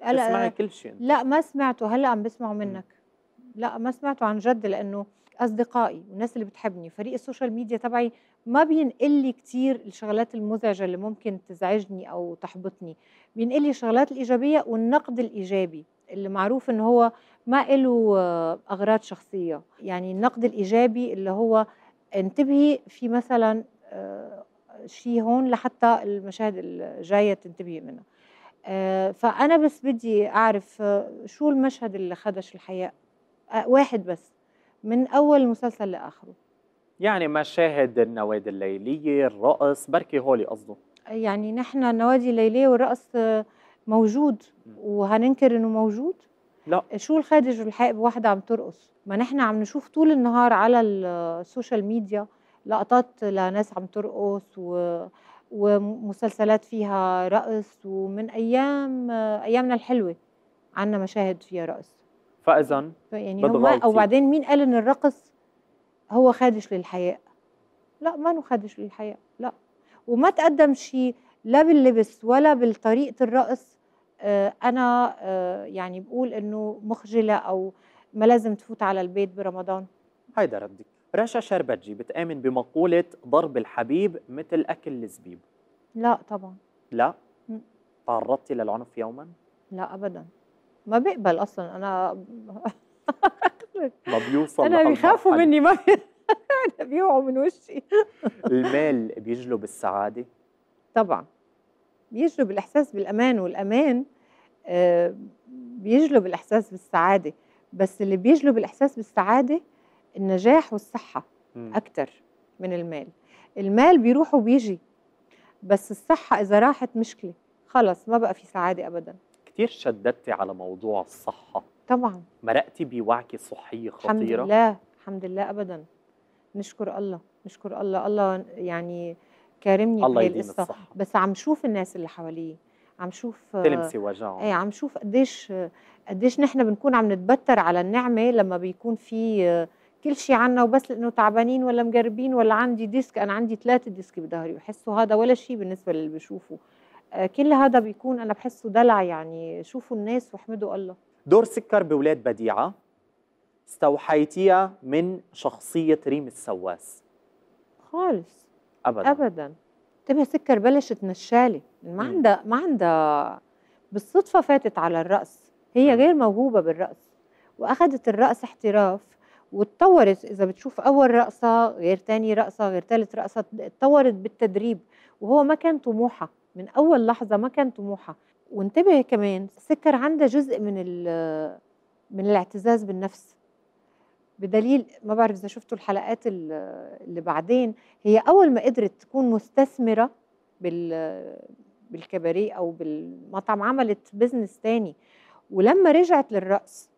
تسمعي كل شيء لا ما سمعته هلا عم بسمعه منك م. لا ما سمعته عن جد لانه اصدقائي والناس اللي بتحبني فريق السوشيال ميديا تبعي ما بينقل لي كتير الشغلات المزعجه اللي ممكن تزعجني او تحبطني بينقل لي الشغلات الايجابيه والنقد الايجابي اللي معروف ان هو ما له آه، اغراض شخصيه يعني النقد الايجابي اللي هو انتبهي في مثلا آه، شيء هون لحتى المشاهد الجايه تنتبهي منه آه، فانا بس بدي اعرف شو المشهد اللي خدش الحياه واحد بس من اول مسلسل لاخره يعني مشاهد النوادي الليليه الرقص بركي هولي قصده يعني نحن النوادي الليليه والرقص موجود وهننكر انه موجود لا شو الخادج والحق بواحده عم ترقص ما نحن عم نشوف طول النهار على السوشيال ميديا لقطات لناس عم ترقص و... ومسلسلات فيها رقص ومن ايام ايامنا الحلوه عنا مشاهد فيها رقص فاذا يعني هم وبعدين مين قال ان الرقص هو خادش للحياء لا ما هو خادش للحياء لا وما تقدم شيء لا باللبس ولا بطريقه الرقص آه، انا آه، يعني بقول انه مخجله او ما لازم تفوت على البيت برمضان هيدا ردك رشا شربتجي بتآمن بمقولة ضرب الحبيب مثل أكل الزبيب لا طبعا لا تعرضتي للعنف يوما؟ لا أبدا ما بقبل اصلا انا <laughs> ما بيوصل انا بيخافوا مني ما <laughs> انا بيوعوا من وشي المال بيجلب السعاده طبعا بيجلب الاحساس بالامان والامان آه، بيجلب الاحساس بالسعاده بس اللي بيجلب الاحساس بالسعاده النجاح والصحه اكثر من المال المال بيروح وبيجي بس الصحه اذا راحت مشكله خلص ما بقى في سعاده ابدا كتير شددتي على موضوع الصحة طبعا مرقتي بوعكة صحية خطيرة الحمد لله الحمد لله أبدا نشكر الله نشكر الله الله يعني كارمني الله بهي القصة بس عم شوف الناس اللي حواليه عم شوف تلمسي وجعهم ايه عم شوف قديش قديش نحن بنكون عم نتبتر على النعمة لما بيكون في كل شيء عنا وبس لانه تعبانين ولا مجربين ولا عندي ديسك انا عندي ثلاثه ديسك بظهري بحسه هذا ولا شيء بالنسبه للي بشوفه آه، كل هذا بيكون انا بحسه دلع يعني شوفوا الناس واحمدوا الله دور سكر بولاد بديعه استوحيتيها من شخصيه ريم السواس خالص ابدا ابدا انتبه سكر بلشت نشاله ما عندها ما عندها بالصدفه فاتت على الرقص هي غير موهوبه بالرقص واخذت الرقص احتراف وتطورت اذا بتشوف اول رقصه غير ثاني رقصه غير ثالث رقصه تطورت بالتدريب وهو ما كان طموحها من اول لحظه ما كان طموحها وانتبه كمان السكر عندها جزء من من الاعتزاز بالنفس بدليل ما بعرف اذا شفتوا الحلقات اللي بعدين هي اول ما قدرت تكون مستثمره بال بالكباريه او بالمطعم عملت بزنس تاني ولما رجعت للرقص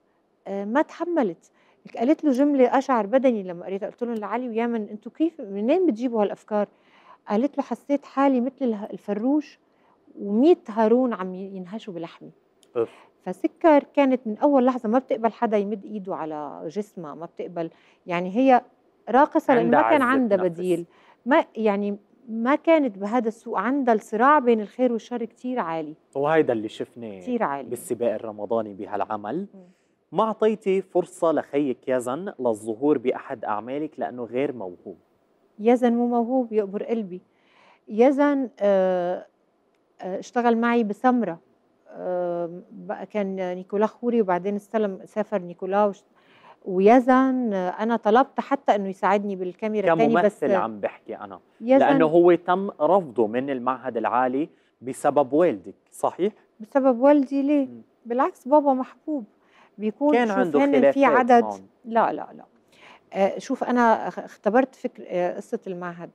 آه، ما تحملت قالت له جمله اشعر بدني لما قريتها قلت له لعلي ويامن انتوا كيف منين بتجيبوا هالافكار؟ قالت له حسيت حالي مثل الفروش و100 هارون عم ينهشوا بلحمي فسكر كانت من اول لحظه ما بتقبل حدا يمد ايده على جسمها ما بتقبل يعني هي راقصه لانه ما كان عندها بديل ما يعني ما كانت بهذا السوق عندها الصراع بين الخير والشر كتير عالي وهيدا اللي شفناه كتير عالي بالسباق الرمضاني بهالعمل ما اعطيتي فرصه لخيك يزن للظهور باحد اعمالك لانه غير موهوب يزن مو موهوب يقبر قلبي يزن آه، آه، اشتغل معي بسمره آه، بقى كان نيكولا خوري وبعدين استلم سافر نيكولا ويزن انا طلبت حتى انه يساعدني بالكاميرا تاني بس كممثل عم بحكي انا لانه هو تم رفضه من المعهد العالي بسبب والدك صحيح بسبب والدي ليه بالعكس بابا محبوب بيكون كان عنده خلافات في عدد معهم. لا لا لا آه، شوف انا اختبرت فكر آه، قصه المعهد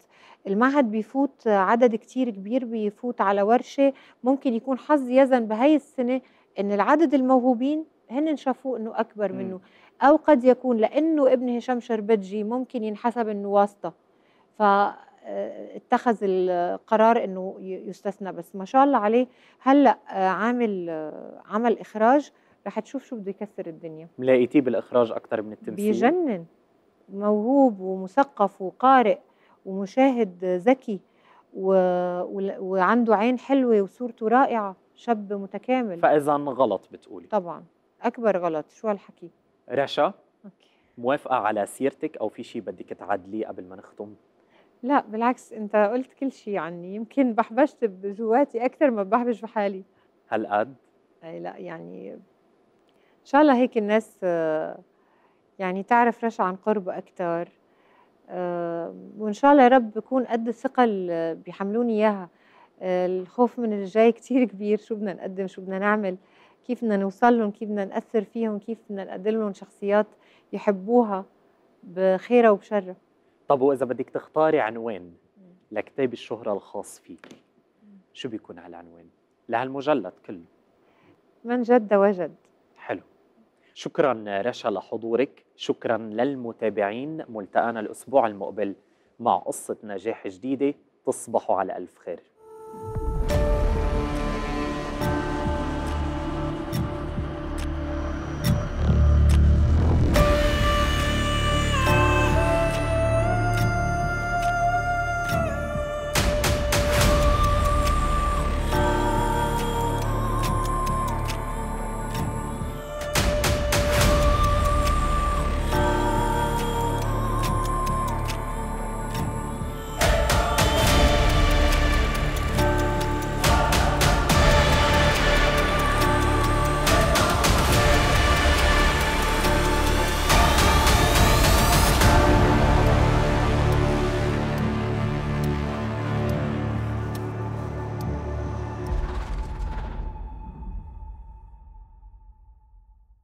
المعهد بيفوت عدد كتير كبير بيفوت على ورشه ممكن يكون حظ يزن بهاي السنه ان العدد الموهوبين هن شافوا انه اكبر منه او قد يكون لانه ابن هشام شربتجي ممكن ينحسب انه واسطه ف آه، اتخذ القرار انه يستثنى بس ما شاء الله عليه هلا عامل عمل اخراج رح تشوف شو بده يكسر الدنيا ملاقيتيه بالاخراج اكثر من التمثيل بيجنن موهوب ومثقف وقارئ ومشاهد ذكي و... وعنده عين حلوه وصورته رائعه شاب متكامل فاذا غلط بتقولي طبعا اكبر غلط شو هالحكي رشا أوكي. موافقه على سيرتك او في شيء بدك تعدليه قبل ما نختم لا بالعكس انت قلت كل شيء عني يمكن بحبشت بجواتي اكثر ما بحبش بحالي هالقد اي لا يعني ان شاء الله هيك الناس آه، يعني تعرف رشا عن قرب أكتر آه، وإن شاء الله يا رب بكون قد الثقة اللي بيحملوني إياها آه، الخوف من اللي جاي كتير كبير شو بدنا نقدم شو بدنا نعمل كيف بدنا نوصل لهم كيف بدنا نأثر فيهم كيف بدنا نقدم لهم شخصيات يحبوها بخيرها وبشرها طب وإذا بدك تختاري عنوان لكتاب الشهرة الخاص فيك شو بيكون هالعنوان لهالمجلد كله من جد وجد شكرا رشا لحضورك شكرا للمتابعين ملتقانا الأسبوع المقبل مع قصة نجاح جديدة تصبحوا على ألف خير